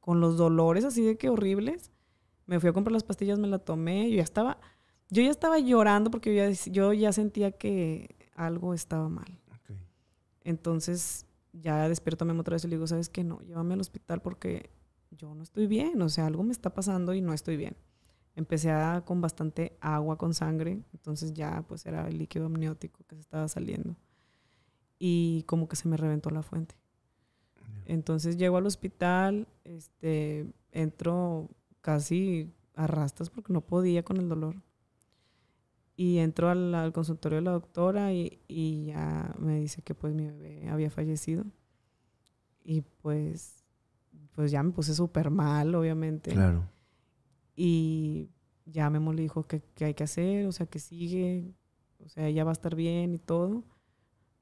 con los dolores así de que horribles. Me fui a comprar las pastillas, me la tomé, yo ya estaba, yo ya estaba llorando porque yo ya, yo ya sentía que algo estaba mal. Entonces, ya despierto a mamá otra vez y le digo, ¿sabes qué? No, llévame al hospital porque yo no estoy bien, o sea, algo me está pasando y no estoy bien. Empecé con bastante agua, con sangre, entonces ya pues era el líquido amniótico que se estaba saliendo. Y como que se me reventó la fuente. Entonces llego al hospital, este, entro casi a rastas porque no podía con el dolor. Y entro al, consultorio de la doctora y, y ya me dice que pues mi bebé había fallecido. Y pues pues ya me puse súper mal, obviamente. Claro. Y ya Memo le dijo que, hay que hacer, o sea, que sigue, o sea, ella va a estar bien y todo.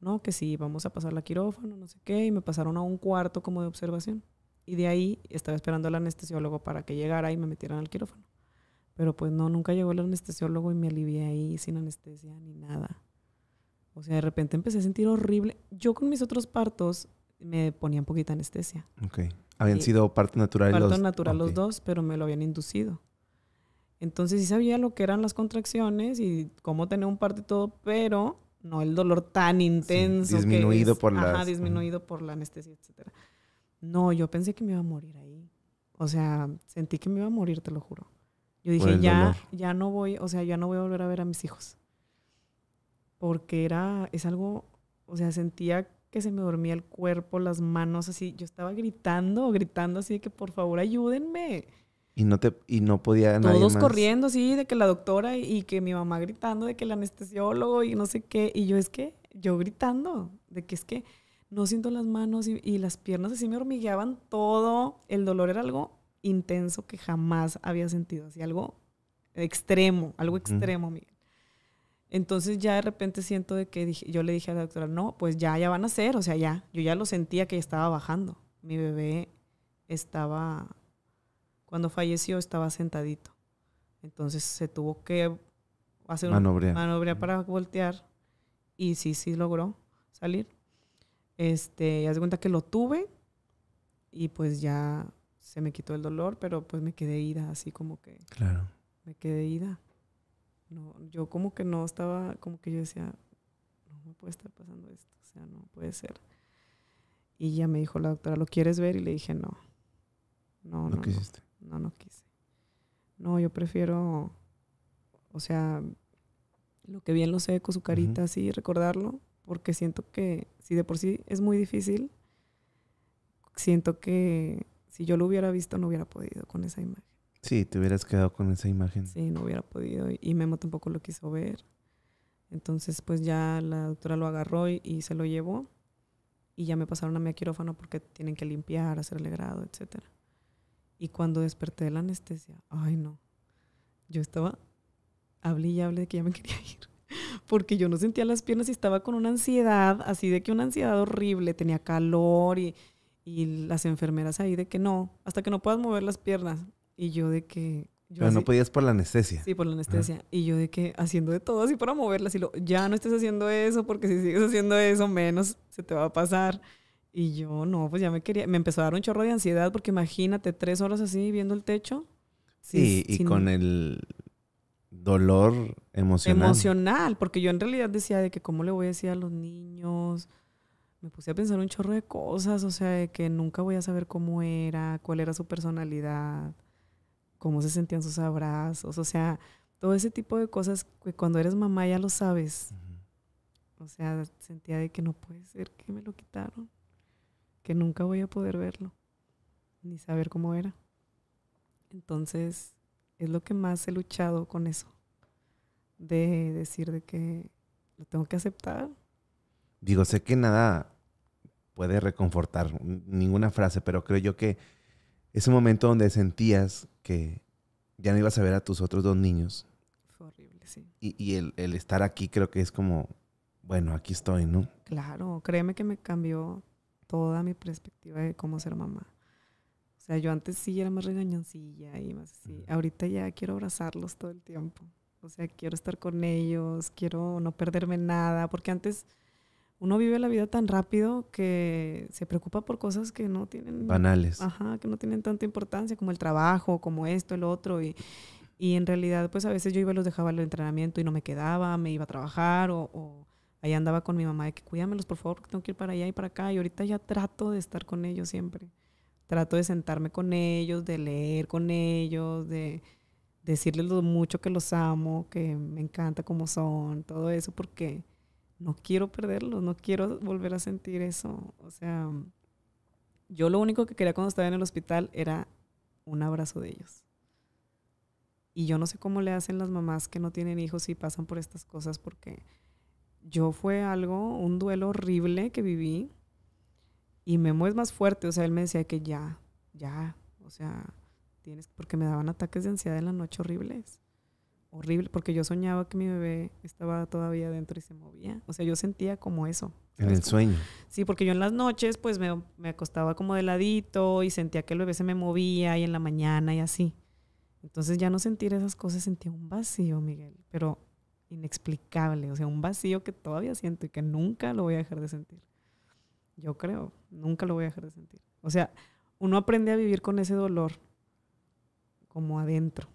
No, que sí, vamos a pasar la quirófano, no sé qué, y me pasaron a un cuarto como de observación. Y de ahí estaba esperando al anestesiólogo para que llegara y me metieran al quirófano. Pero pues no, nunca llegó el anestesiólogo y me alivié ahí sin anestesia ni nada. O sea, de repente empecé a sentir horrible. Yo con mis otros partos me ponía un poquito anestesia. Okay. Habían sido parte natural. Parto los, natural los dos, pero me lo habían inducido. Entonces sí sabía lo que eran las contracciones y cómo tener un parto y todo, pero no el dolor tan intenso. disminuido que por la... Ajá, disminuido por la anestesia, etc. No, yo pensé que me iba a morir ahí. O sea, sentí que me iba a morir, te lo juro. Yo dije, ya, ya no voy, o sea, ya no voy a volver a ver a mis hijos. Porque era, es algo, o sea, sentía que se me dormía el cuerpo, las manos, así. Yo estaba gritando, gritando así de que por favor ayúdenme. Y no, te, y no podía nadie Todos corriendo, así de que la doctora y, que mi mamá gritando, de que el anestesiólogo y no sé qué. Y yo es que, yo gritando, de que es que no siento las manos y, las piernas así me hormigueaban todo. El dolor era algo intenso que jamás había sentido, así algo extremo, algo extremo, entonces ya de repente siento de que dije, yo le dije a la doctora, no, pues ya, ya van a ser, o sea, ya, yo ya lo sentía que estaba bajando. Mi bebé estaba, cuando falleció estaba sentadito. Entonces se tuvo que hacer una manobrea para voltear y sí, sí logró salir. Este, ya se cuenta que lo tuve y pues ya se me quitó el dolor, pero pues me quedé ida, así como que... Claro. Me quedé ida no, yo como que no estaba, como que yo decía, no me puede estar pasando esto, o sea, no puede ser. Y ya me dijo la doctora, ¿lo quieres ver? Y le dije, no, no, no. No No, no quise. No, yo prefiero, o sea, lo que bien lo sé con su carita, así recordarlo, porque siento que si de por sí es muy difícil, siento que si yo lo hubiera visto no hubiera podido con esa imagen. Sí, te hubieras quedado con esa imagen. Sí, no hubiera podido. Y Memo tampoco lo quiso ver. Entonces, pues ya la doctora lo agarró y, se lo llevó. Y ya me pasaron a mi quirófano porque tienen que limpiar, hacerle grado, etc. Y cuando desperté de la anestesia, ay no, yo estaba, hablé y hablé de que ya me (laughs) quería ir. Porque yo no sentía las piernas y estaba con una ansiedad, así de que una ansiedad horrible, tenía calor y, y las enfermeras ahí de que no, hasta que no puedas mover las piernas. Y yo de que... Pero no podías por la anestesia. Sí, por la anestesia. Y yo de que haciendo de todo así para moverla, así lo, ya no estés haciendo eso, porque si sigues haciendo eso, menos se te va a pasar. Y yo no, pues ya me quería, me empezó a dar un chorro de ansiedad, porque imagínate, tres horas así viendo el techo. Sí, y con el dolor emocional. Emocional, porque yo en realidad decía de que cómo le voy a decir a los niños. Me puse a pensar un chorro de cosas, o sea, de que nunca voy a saber cómo era, cuál era su personalidad cómo se sentían sus abrazos, o sea, todo ese tipo de cosas que cuando eres mamá ya lo sabes. O sea, sentía de que no puede ser que me lo quitaron, que nunca voy a poder verlo, ni saber cómo era. Entonces, es lo que más he luchado con eso, de decir de que lo tengo que aceptar. Digo, sé que nada puede reconfortar ninguna frase, pero creo yo que ese momento donde sentías que ya no ibas a ver a tus otros dos niños. Fue horrible, sí. Y, el, estar aquí creo que es como, bueno, aquí estoy, ¿no? Claro, créeme que me cambió toda mi perspectiva de cómo ser mamá. O sea, yo antes sí era más regañoncilla y más así. Ahorita ya quiero abrazarlos todo el tiempo. O sea, quiero estar con ellos, quiero no perderme nada, porque antes uno vive la vida tan rápido que se preocupa por cosas que no tienen... Banales. Ajá, que no tienen tanta importancia, como el trabajo, como esto, el otro. Y, y en realidad, pues a veces yo iba y los dejaba el entrenamiento y no me quedaba, me iba a trabajar o, o ahí andaba con mi mamá de que cuídamelos, por favor, que tengo que ir para allá y para acá. Y ahorita ya trato de estar con ellos siempre. Trato de sentarme con ellos, de leer con ellos, de decirles lo mucho que los amo, que me encanta cómo son, todo eso, porque no quiero perderlos, no quiero volver a sentir eso. O sea, yo lo único que quería cuando estaba en el hospital era un abrazo de ellos. Y yo no sé cómo le hacen las mamás que no tienen hijos y pasan por estas cosas, porque yo fue algo, un duelo horrible que viví. Y Memo es más fuerte, o sea, él me decía que ya, ya, o sea, tienes, porque me daban ataques de ansiedad en la noche horribles horrible, porque yo soñaba que mi bebé estaba todavía adentro y se movía. O sea, yo sentía como eso. En el sueño. Sí, porque yo en las noches pues me, me, acostaba como de ladito y sentía que el bebé se me movía y en la mañana y así. Entonces ya no sentir esas cosas, sentía un vacío, Miguel, pero inexplicable, o sea, un vacío que todavía siento y que nunca lo voy a dejar de sentir. Yo creo, nunca lo voy a dejar de sentir. O sea, uno aprende a vivir con ese dolor como adentro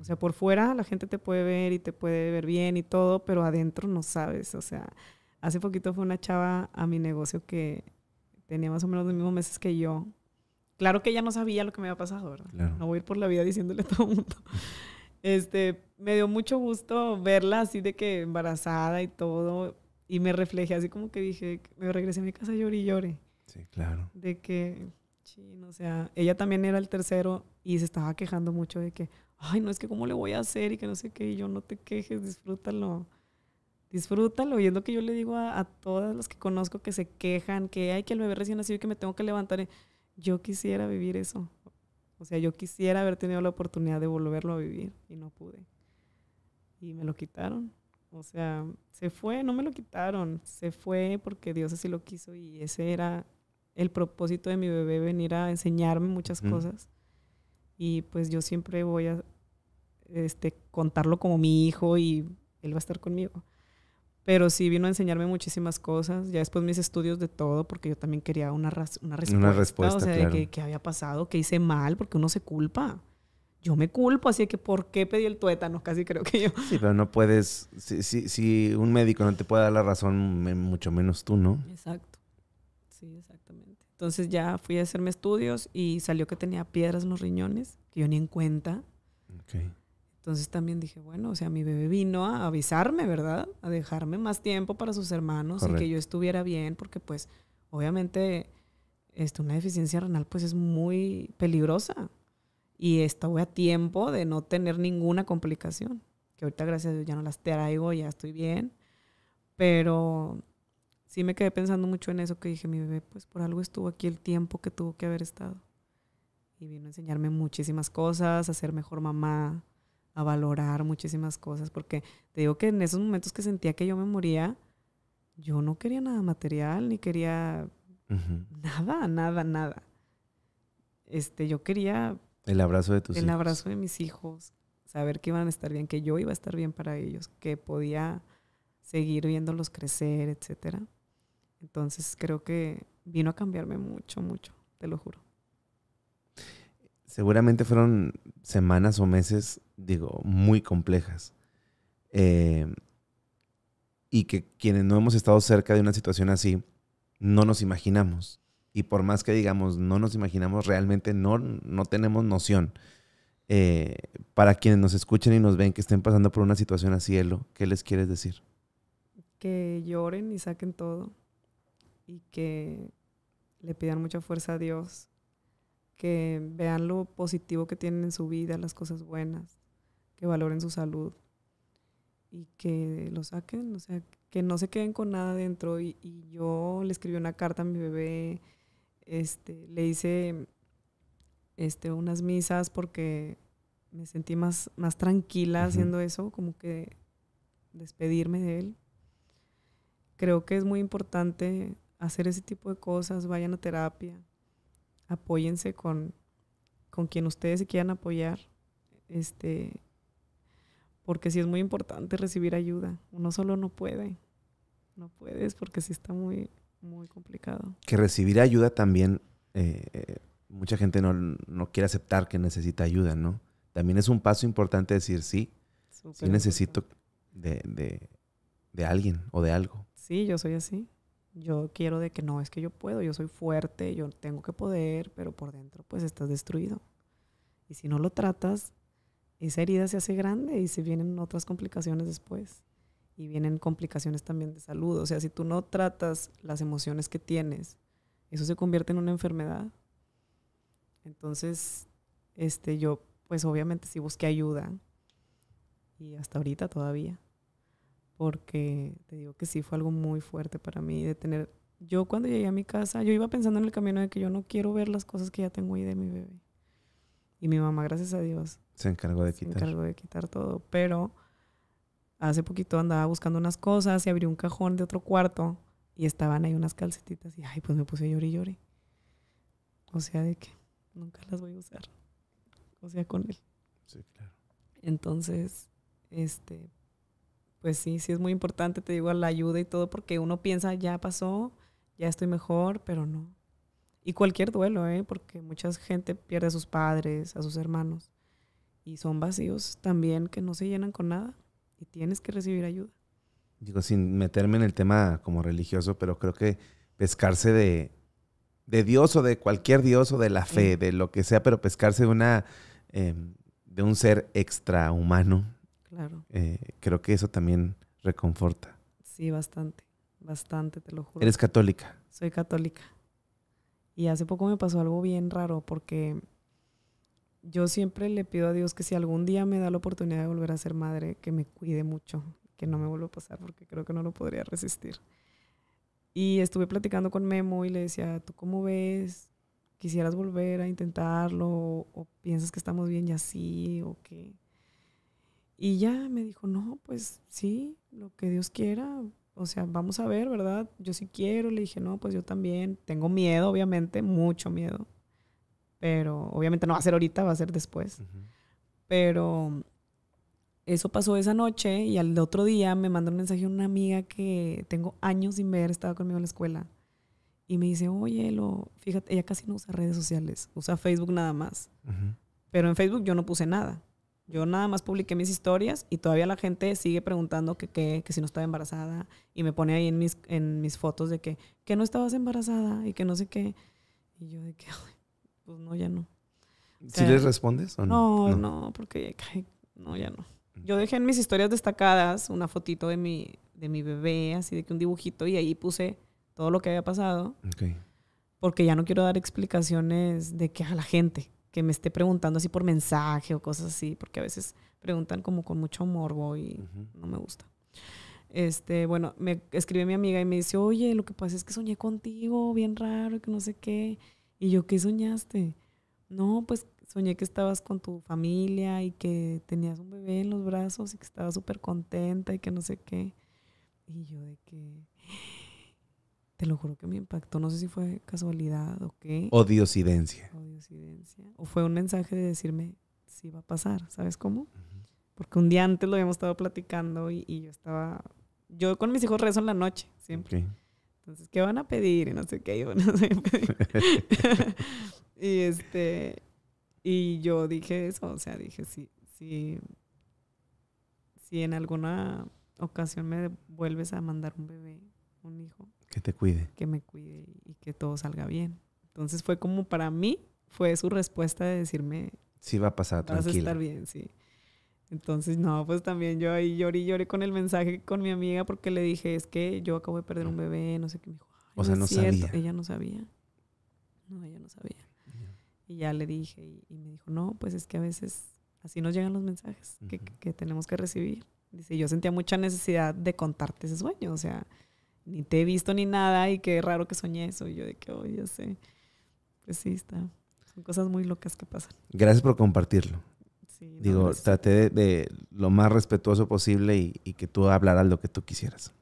o sea, por fuera la gente te puede ver y te puede ver bien y todo, pero adentro no sabes. O sea, hace poquito fue una chava a mi negocio que tenía más o menos los mismos meses que yo. Claro que ella no sabía lo que me había pasado, ¿verdad? No voy a ir por la vida diciéndole a todo el mundo. (laughs) Este, me dio mucho gusto verla así de que embarazada y todo. Y me reflejé así como que dije, me regresé a mi casa lloré y lloré. Sí, claro. De que, chino, o sea, ella también era el tercero y se estaba quejando mucho de que, ay, no es que cómo le voy a hacer y que no sé qué, y yo no te quejes, disfrútalo. Disfrútalo. Y es lo que yo le digo a, todas las que conozco que se quejan, que hay que el bebé recién nacido y que me tengo que levantar. Eh, yo quisiera vivir eso. O sea, yo quisiera haber tenido la oportunidad de volverlo a vivir y no pude. Y me lo quitaron. O sea, se fue, no me lo quitaron. Se fue porque Dios así lo quiso y ese era el propósito de mi bebé, venir a enseñarme muchas cosas y pues yo siempre voy a este, contarlo como mi hijo y él va a estar conmigo. Pero sí vino a enseñarme muchísimas cosas, ya después mis estudios de todo, porque yo también quería una, una respuesta. Una respuesta, O sea, de qué había pasado, qué hice mal, porque uno se culpa yo me culpo, así que ¿por qué pedí el tuétano? Casi creo que yo. Sí, pero no puedes, si, si, si un médico no te puede dar la razón, mucho menos tú, ¿no? Exacto. Sí, exactamente. Entonces ya fui a hacerme estudios y salió que tenía piedras en los riñones, que yo ni en cuenta. Entonces también dije, bueno, o sea, mi bebé vino a avisarme, ¿verdad? A dejarme más tiempo para sus hermanos y que yo estuviera bien, porque pues obviamente este, una deficiencia renal pues es muy peligrosa y estaba a tiempo de no tener ninguna complicación, que ahorita gracias a Dios ya no las traigo, ya estoy bien, pero sí me quedé pensando mucho en eso que dije, mi bebé, pues por algo estuvo aquí el tiempo que tuvo que haber estado. Y vino a enseñarme muchísimas cosas, a ser mejor mamá, a valorar muchísimas cosas, porque te digo que en esos momentos que sentía que yo me moría, yo no quería nada material, ni quería nada, nada, nada. Este, yo quería... El abrazo de tus El abrazo de mis hijos, saber que iban a estar bien, que yo iba a estar bien para ellos, que podía seguir viéndolos crecer, etcétera. Entonces creo que vino a cambiarme mucho, mucho, te lo juro. Seguramente fueron semanas o meses, digo, muy complejas. Eh, y que quienes no hemos estado cerca de una situación así, no nos imaginamos. Y por más que digamos, no nos imaginamos, realmente no, tenemos noción. Eh, para quienes nos escuchen y nos ven que estén pasando por una situación así, Elo, ¿qué les quieres decir? Que lloren y saquen todo y que le pidan mucha fuerza a Dios, que vean lo positivo que tienen en su vida, las cosas buenas, que valoren su salud y que lo saquen, o sea, que no se queden con nada dentro. Y, yo le escribí una carta a mi bebé, este, le hice este, unas misas porque me sentí más, más tranquila haciendo eso, como que despedirme de él. Creo que es muy importante hacer ese tipo de cosas, vayan a terapia, apóyense con, con quien ustedes se quieran apoyar, este, porque sí es muy importante recibir ayuda. Uno solo no puede, no puedes porque si está muy, muy complicado. Que recibir ayuda también, eh, mucha gente no, quiere aceptar que necesita ayuda, ¿no? También es un paso importante decir sí, sí necesito de, de, de alguien o de algo. Sí, yo soy así. Yo quiero de que no, es que yo puedo, yo soy fuerte, yo tengo que poder, pero por dentro pues estás destruido. Y si no lo tratas, esa herida se hace grande y se vienen otras complicaciones después. Y vienen complicaciones también de salud. O sea, si tú no tratas las emociones que tienes, eso se convierte en una enfermedad. Entonces, este, yo pues obviamente sí busqué ayuda. Y hasta ahorita todavía porque te digo que sí fue algo muy fuerte para mí de tener... Yo cuando llegué a mi casa, yo iba pensando en el camino de que yo no quiero ver las cosas que ya tengo ahí de mi bebé. Y mi mamá, gracias a Dios. Se encargó de quitar. encargó de quitar todo. Pero hace poquito andaba buscando unas cosas y abrí un cajón de otro cuarto y estaban ahí unas calcetitas y, ay, pues me puse a llorar y lloré. O sea, de que nunca las voy a usar. O sea, con él. Sí, claro. Entonces, este, pues sí, sí es muy importante, te digo, la ayuda y todo, porque uno piensa, ya pasó, ya estoy mejor, pero no. Y cualquier duelo, ¿eh? porque mucha gente pierde a sus padres, a sus hermanos, y son vacíos también que no se llenan con nada, y tienes que recibir ayuda. Digo, sin meterme en el tema como religioso, pero creo que pescarse de, Dios o de cualquier Dios o de la fe, de lo que sea, pero pescarse de, una, em, de un ser extrahumano, Claro. Eh, creo que eso también reconforta. Sí, bastante, bastante, te lo juro. ¿Eres católica? Soy católica. Y hace poco me pasó algo bien raro porque yo siempre le pido a Dios que si algún día me da la oportunidad de volver a ser madre, que me cuide mucho, que no me vuelva a pasar porque creo que no lo podría resistir. Y estuve platicando con Memo y le decía, ¿tú cómo ves? ¿Quisieras volver a intentarlo? ¿O, piensas que estamos bien y así? ¿O qué? Y ya me dijo, no, pues sí, lo que Dios quiera, o sea, vamos a ver, ¿verdad? Yo sí quiero, le dije, no, pues yo también, tengo miedo, obviamente, mucho miedo, pero obviamente no va a ser ahorita, va a ser después. Pero eso pasó esa noche y al otro día me mandó un mensaje una amiga que tengo años sin ver, estaba conmigo en la escuela. Y me dice, oye, lo, fíjate, ella casi no usa redes sociales, usa Facebook nada más. Pero en Facebook yo no puse nada. Yo nada más publiqué mis historias y todavía la gente sigue preguntando que, qué, que si no estaba embarazada y me pone ahí en mis, en mis fotos de que, que no estabas embarazada y que no sé qué. Y yo de que, pues no, ya no. ¿Sí les respondes o no? No, no, porque no, ya no. Mm. Yo dejé en mis historias destacadas una fotito de mi, de mi bebé, así de que un dibujito y ahí puse todo lo que había pasado. Okay. Porque ya no quiero dar explicaciones de que a la gente me esté preguntando así por mensaje o cosas así, porque a veces preguntan como con mucho morbo y no me gusta. Este, bueno, me escribe mi amiga y me dice, oye, lo que pasa es que soñé contigo, bien raro, que no sé qué. Y yo, ¿qué soñaste? No, pues soñé que estabas con tu familia y que tenías un bebé en los brazos y que estabas súper contenta y que no sé qué. Y yo de que te lo juro que me impactó. No sé si fue casualidad o qué. O diosidencia. O fue un mensaje de decirme si va a pasar, ¿sabes cómo? Porque un día antes lo habíamos estado platicando y, yo estaba. Yo con mis hijos rezo en la noche, siempre. Entonces, ¿qué van a pedir? Y no sé qué, (laughs) (laughs) y este. Y yo dije eso, o sea, dije, sí sí si en alguna ocasión me vuelves a mandar un bebé, un hijo, que te cuide. Que me cuide y que todo salga bien. Entonces fue como para mí, fue su respuesta de decirme... Sí va a pasar, vas a estar bien, sí. Entonces, no, pues también yo ahí lloré y lloré con el mensaje con mi amiga porque le dije, es que yo acabo de perder un bebé, no sé qué. Me dijo, o sea, no, sabía. Ella no sabía. No, ella no sabía. Y ya le dije y, me dijo, no, pues es que a veces así nos llegan los mensajes que, tenemos que recibir. Dice, yo sentía mucha necesidad de contarte ese sueño, o sea, ni te he visto ni nada y qué raro que soñé eso. Y yo de que, oh, ya sé. Pues sí, está. Son cosas muy locas que pasan. Gracias por compartirlo. Sí, Digo, traté de, lo más respetuoso posible y, y que tú hablaras lo que tú quisieras.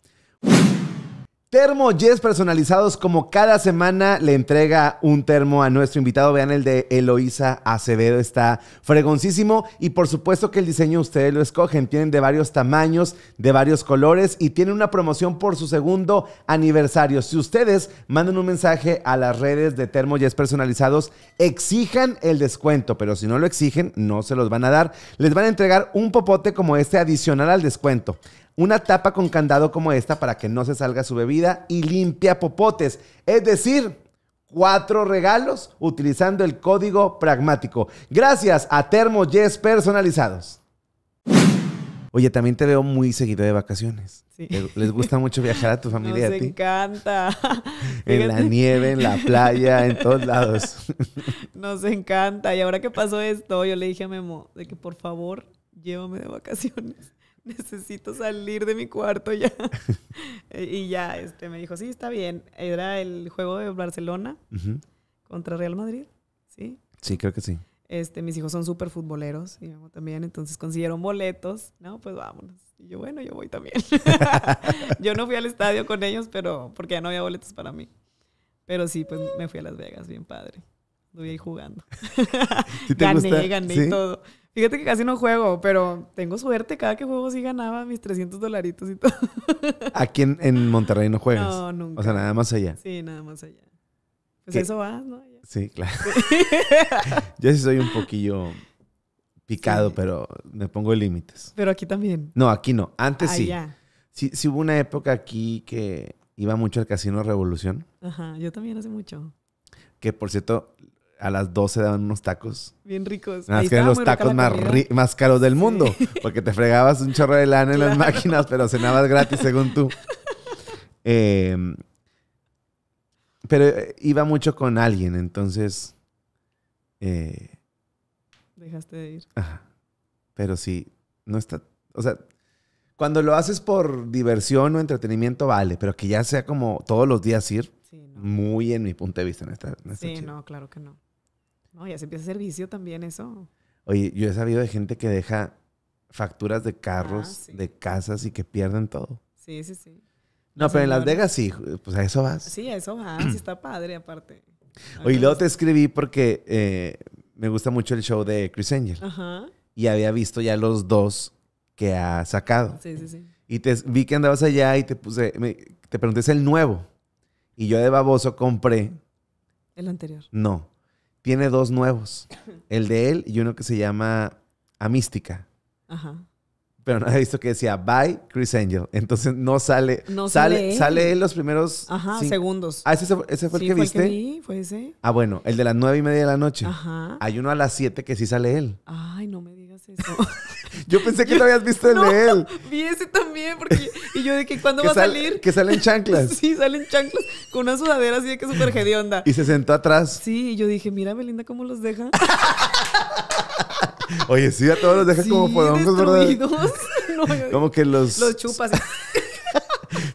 Termo personalizados, como cada semana le entrega un termo a nuestro invitado. Vean el de Eloísa Acevedo, está fregoncísimo. Y por supuesto que el diseño ustedes lo escogen. Tienen de varios tamaños, de varios colores y tienen una promoción por su segundo aniversario. Si ustedes mandan un mensaje a las redes de Termo personalizados, exijan el descuento, pero si no lo exigen, no se los van a dar. Les van a entregar un popote como este adicional al descuento una tapa con candado como esta para que no se salga su bebida y limpia popotes. Es decir, cuatro regalos utilizando el código pragmático. Gracias a Termo Yes personalizados. Oye, también te veo muy seguido de vacaciones. Sí. Les gusta mucho viajar a tu (laughs) familia. Nos encanta. (laughs) en la nieve, en la playa, en todos (laughs) lados. Nos encanta. Y ahora que pasó esto, yo le dije a Memo de que por favor llévame de vacaciones. (laughs) necesito salir de mi cuarto ya. (laughs) y ya este, me dijo, sí, está bien. Era el juego de Barcelona contra Real Madrid, ¿sí? Sí, creo que sí. Este, mis hijos son súper futboleros y también, entonces consiguieron boletos. No, pues vámonos. Y yo, bueno, yo voy también. (laughs) yo no fui al estadio con ellos, pero porque ya no había boletos para mí. Pero sí, pues me fui a Las Vegas, bien padre. Estuve ahí jugando. gané, gusta? gané todo. Fíjate que casi no juego, pero tengo suerte. Cada que juego sí ganaba mis 300 dolaritos y todo. Aquí en, Monterrey no juegas. No, nunca. O sea, nada más allá. Sí, nada más allá. Pues eso va, ¿no? Sí, claro. (laughs) Yo sí soy un poquillo picado, pero me pongo límites. Pero aquí también. No, aquí no. Antes sí. sí. Sí hubo una época aquí que iba mucho al Casino Revolución. Ajá, yo también hace mucho. Que por cierto, a las 12 daban unos tacos. Bien ricos. que eran los tacos más, más, caros del mundo. Porque te fregabas un chorro de lana en las máquinas, pero cenabas gratis según tú. Em, eh, pero iba mucho con alguien, entonces. Eh, Dejaste de ir. Ajá. Pero sí, no está. O sea, cuando lo haces por diversión o entretenimiento, vale, pero que ya sea como todos los días ir, muy en mi punto de vista, sí, no, claro que no. No, ya se empieza a servicio también eso. Oye, yo he sabido de gente que deja facturas de carros, ah, de casas y que pierden todo. Sí, sí, sí. No, pero en Las Vegas sí, pues a eso vas. Sí, a eso vas, (clears throat) está padre aparte. Oye, luego te escribí porque eh, me gusta mucho el show de Chris Angel. Ajá. Y había visto ya los dos que ha sacado. Sí, sí, sí. Y te, vi que andabas allá y te puse, me, te pregunté, ¿es el nuevo? Y yo de baboso compré. ¿El anterior? No, tiene dos nuevos. El de él y uno que se llama Amística. Ajá. Pero no había visto que decía Bye Chris Angel. Entonces no sale. No sale. Sale, él los primeros. Ajá, segundos. Ah, ese, fue el que fue viste. El que vi, fue ese. Ah, bueno, el de las nueve y media de la noche. Ajá. Hay uno a las siete que sí sale él. Ay, no me digas. (laughs) yo pensé que no habías visto el de él. Vi ese también, porque. Y yo de que cuándo va a salir. Que salen chanclas. (laughs) sí, salen chanclas con una sudadera así de que súper Y se sentó atrás. Sí, y yo dije, mira, Belinda, cómo los deja. (laughs) Oye, sí, a todos los deja como podongos, ¿verdad? como que los. Los chupas.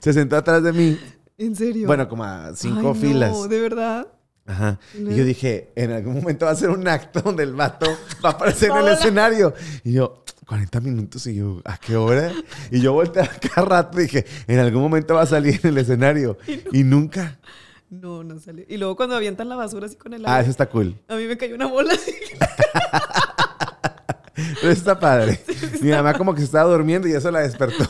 se sentó atrás de mí. ¿En serio? Bueno, como a cinco filas. No, de verdad. Ajá. Y yo dije, en algún momento va a ser un acto donde el vato va a aparecer en el escenario. Y yo, 40 minutos y yo, ¿a qué hora? Y yo volteé cada rato y dije, en algún momento va a salir en el escenario. (laughs) Y, nunca. No, no salió. Y luego cuando avientan la basura así con el ah, aire. Ah, eso está cool. A mí me cayó una bola así. Pero (laughs) está padre. Mi mamá como que se estaba durmiendo y eso la despertó.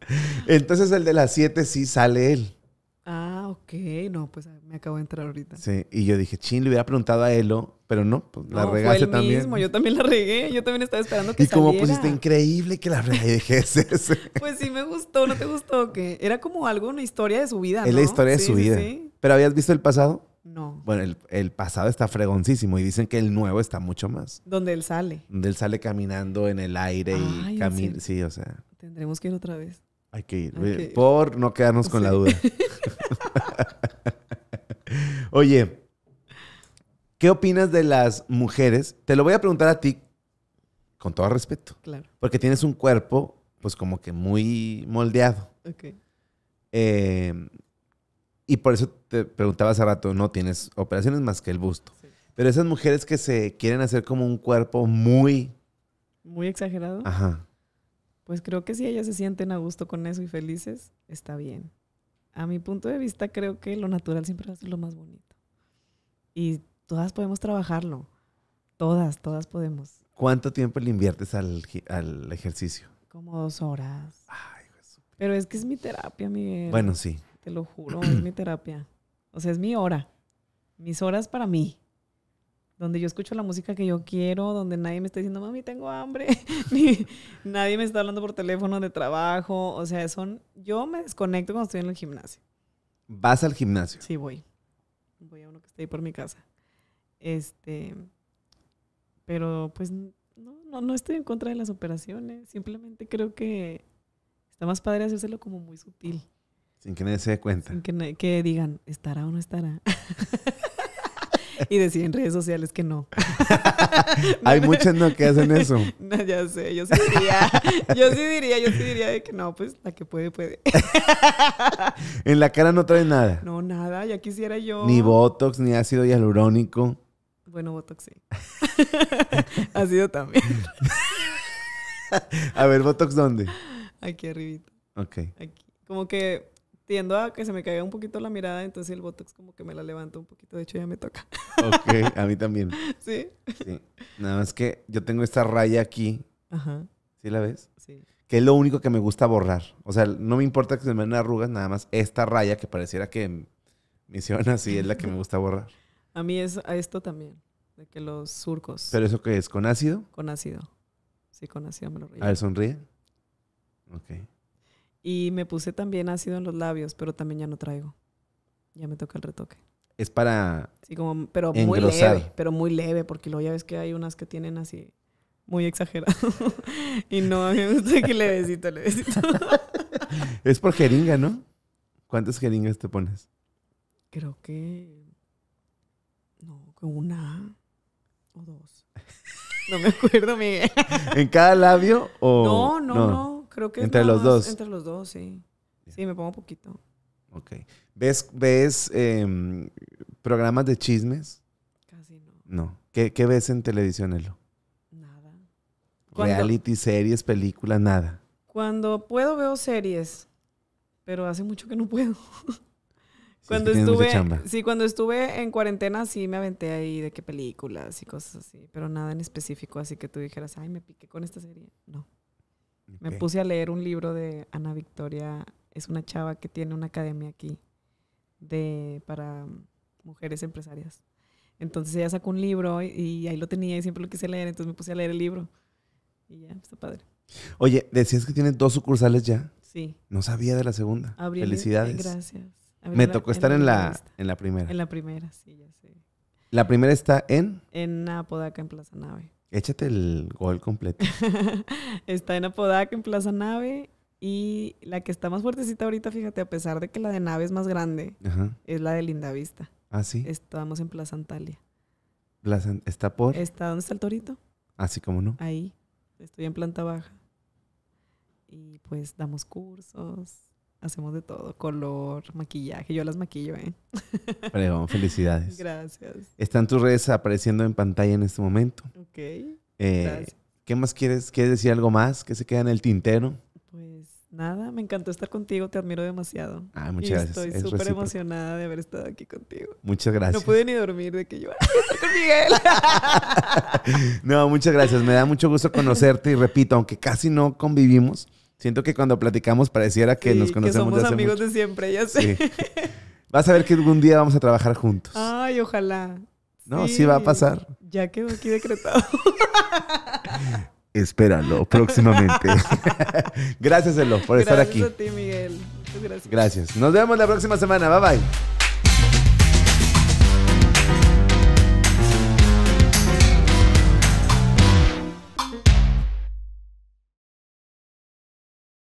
(laughs) Entonces el de las 7 sí sale él. Ah, ok. No, pues a me acabo de entrar ahorita. Sí, y yo dije, chin, le hubiera preguntado a Elo, pero no, pues, la no, regaste también. Mismo. Yo también la regué, yo también estaba esperando que Y como pusiste increíble que la regué, (laughs) pues sí me gustó, ¿no te gustó? que Era como algo, una historia de su vida, Es la historia de su sí, vida. Sí. ¿Pero habías visto el pasado? No. Bueno, el, el, pasado está fregoncísimo y dicen que el nuevo está mucho más. Donde él sale. Donde él sale caminando en el aire y camina. Sí, o sea. Tendremos que ir otra vez. Hay que ir. Hay que ir. Por no quedarnos con la duda. (laughs) (laughs) Oye, ¿qué opinas de las mujeres? Te lo voy a preguntar a ti con todo respeto. Claro. Porque tienes un cuerpo, pues como que muy moldeado. Ok. Eh, y por eso te preguntaba hace rato, no tienes operaciones más que el busto. Pero esas mujeres que se quieren hacer como un cuerpo muy... Muy exagerado. Ajá. Pues creo que si ellas se sienten a gusto con eso y felices, está bien a mi punto de vista, creo que lo natural siempre va a ser lo más bonito. Y todas podemos trabajarlo. Todas, todas podemos. ¿Cuánto tiempo le inviertes al, al ejercicio? Como dos horas. Ay, Pero es que es mi terapia, mi Bueno, sí. Te lo juro, es mi terapia. O sea, es mi hora. Mis horas para mí donde yo escucho la música que yo quiero, donde nadie me está diciendo, mami, tengo hambre, (laughs) nadie me está hablando por teléfono de trabajo, o sea, son, yo me desconecto cuando estoy en el gimnasio. ¿Vas al gimnasio? Sí, voy. Voy a uno que está ahí por mi casa. Este, pero pues no, no, no estoy en contra de las operaciones, simplemente creo que está más padre hacérselo como muy sutil. Sin que nadie se dé cuenta. Sin que, que digan, estará o no estará. (laughs) y decir en redes sociales que no. (laughs) (laughs) Hay muchas no que hacen eso. (laughs) ya sé, yo sí diría, yo sí diría, yo sí diría que no, pues la que puede, puede. en la cara no trae nada. No, nada, ya quisiera yo. Ni Botox, ni ácido hialurónico. Bueno, Botox sí. ácido también. A ver, Botox, ¿dónde? Aquí arribito. Ok. Como que tiendo a que se me caiga un poquito la mirada, entonces el botox como que me la levanta un poquito, de hecho ya me toca. Ok, a mí también. (laughs) ¿Sí? Nada más que yo tengo esta raya aquí. Ajá. ¿Sí la ves? Sí. Que es lo único que me gusta borrar. O sea, no me importa que se me den arrugas, nada más esta raya que pareciera que me hicieron así es la que me gusta borrar. (laughs) A mí es a esto también, de que los surcos. ¿Pero eso qué es? ¿Con ácido? Con ácido. Sí, con ácido me lo río. A ver, sonríe. Ok. Y me puse también ácido en los labios, pero también ya no traigo. Ya me toca el retoque. Es para. Sí, como, pero muy leve, pero muy leve, porque luego ya ves que hay unas que tienen así muy exagerado. (laughs) y no, me gusta que levecito, levecito. (laughs) es por jeringa, ¿no? ¿Cuántas jeringas te pones? Creo que. No, que una o dos. No me acuerdo, Miguel. ¿En cada labio o.? no. no. no creo que... Entre los dos. Entre los dos, sí. Sí, me pongo poquito. Ok. ¿Ves, ves em, programas de chismes? Casi no. No. ¿Qué, qué ves en televisión, Elo? Nada. Reality, series, películas, nada. Cuando puedo veo series, pero hace mucho que no puedo. (laughs) cuando estuve, sí, cuando estuve en cuarentena sí me aventé ahí de qué películas y cosas así, pero nada en específico, así que tú dijeras, ay, me piqué con esta serie. No. Me puse a leer un libro de Ana Victoria, es una chava que tiene una academia aquí de, para mujeres empresarias. Entonces ella sacó un libro y, ahí lo tenía y siempre lo quise leer, entonces me puse a leer el libro. Y ya, está padre. Oye, decías que tienes dos sucursales ya. Sí. No sabía de la segunda. Felicidades. Gracias. me tocó estar en la, en la, primera. En la primera, sí, ya sé. ¿La primera está en? En Apodaca, en Plaza Nave. Échate el gol completo. (laughs) está en Apodaca, en Plaza Nave. Y la que está más fuertecita ahorita, fíjate, a pesar de que la de Nave es más grande, es la de Lindavista. Ah, sí. Estamos en Plaza Antalia. Plaza, ¿Está por? Está donde está el torito. Así ah, como no. Ahí. Estoy en planta baja. Y pues damos cursos Hacemos de todo, color, maquillaje. Yo las maquillo, ¿eh? Pero (laughs) felicidades. Gracias. Están tus redes apareciendo en pantalla en este momento. Ok. Eh, ¿Qué más quieres? ¿Quieres decir algo más? ¿Qué se queda en el tintero? Pues nada, me encantó estar contigo, te admiro demasiado. Ah, muchas gracias. Estoy emocionada de haber estado aquí contigo. Muchas gracias. No pude ni dormir de que yo Miguel. (laughs) no, muchas gracias. Me da mucho gusto conocerte y repito, aunque casi no convivimos, Siento que cuando platicamos pareciera que nos conocemos. Que somos amigos de siempre, ya sé. (laughs) Vas a ver que algún día vamos a trabajar juntos. Ay, ojalá. No, sí, va a pasar. Ya quedó aquí decretado. (laughs) Espéralo próximamente. (laughs) gracias, Elo, por estar aquí. Gracias a ti, Miguel. Gracias. Nos vemos la próxima semana. Bye bye.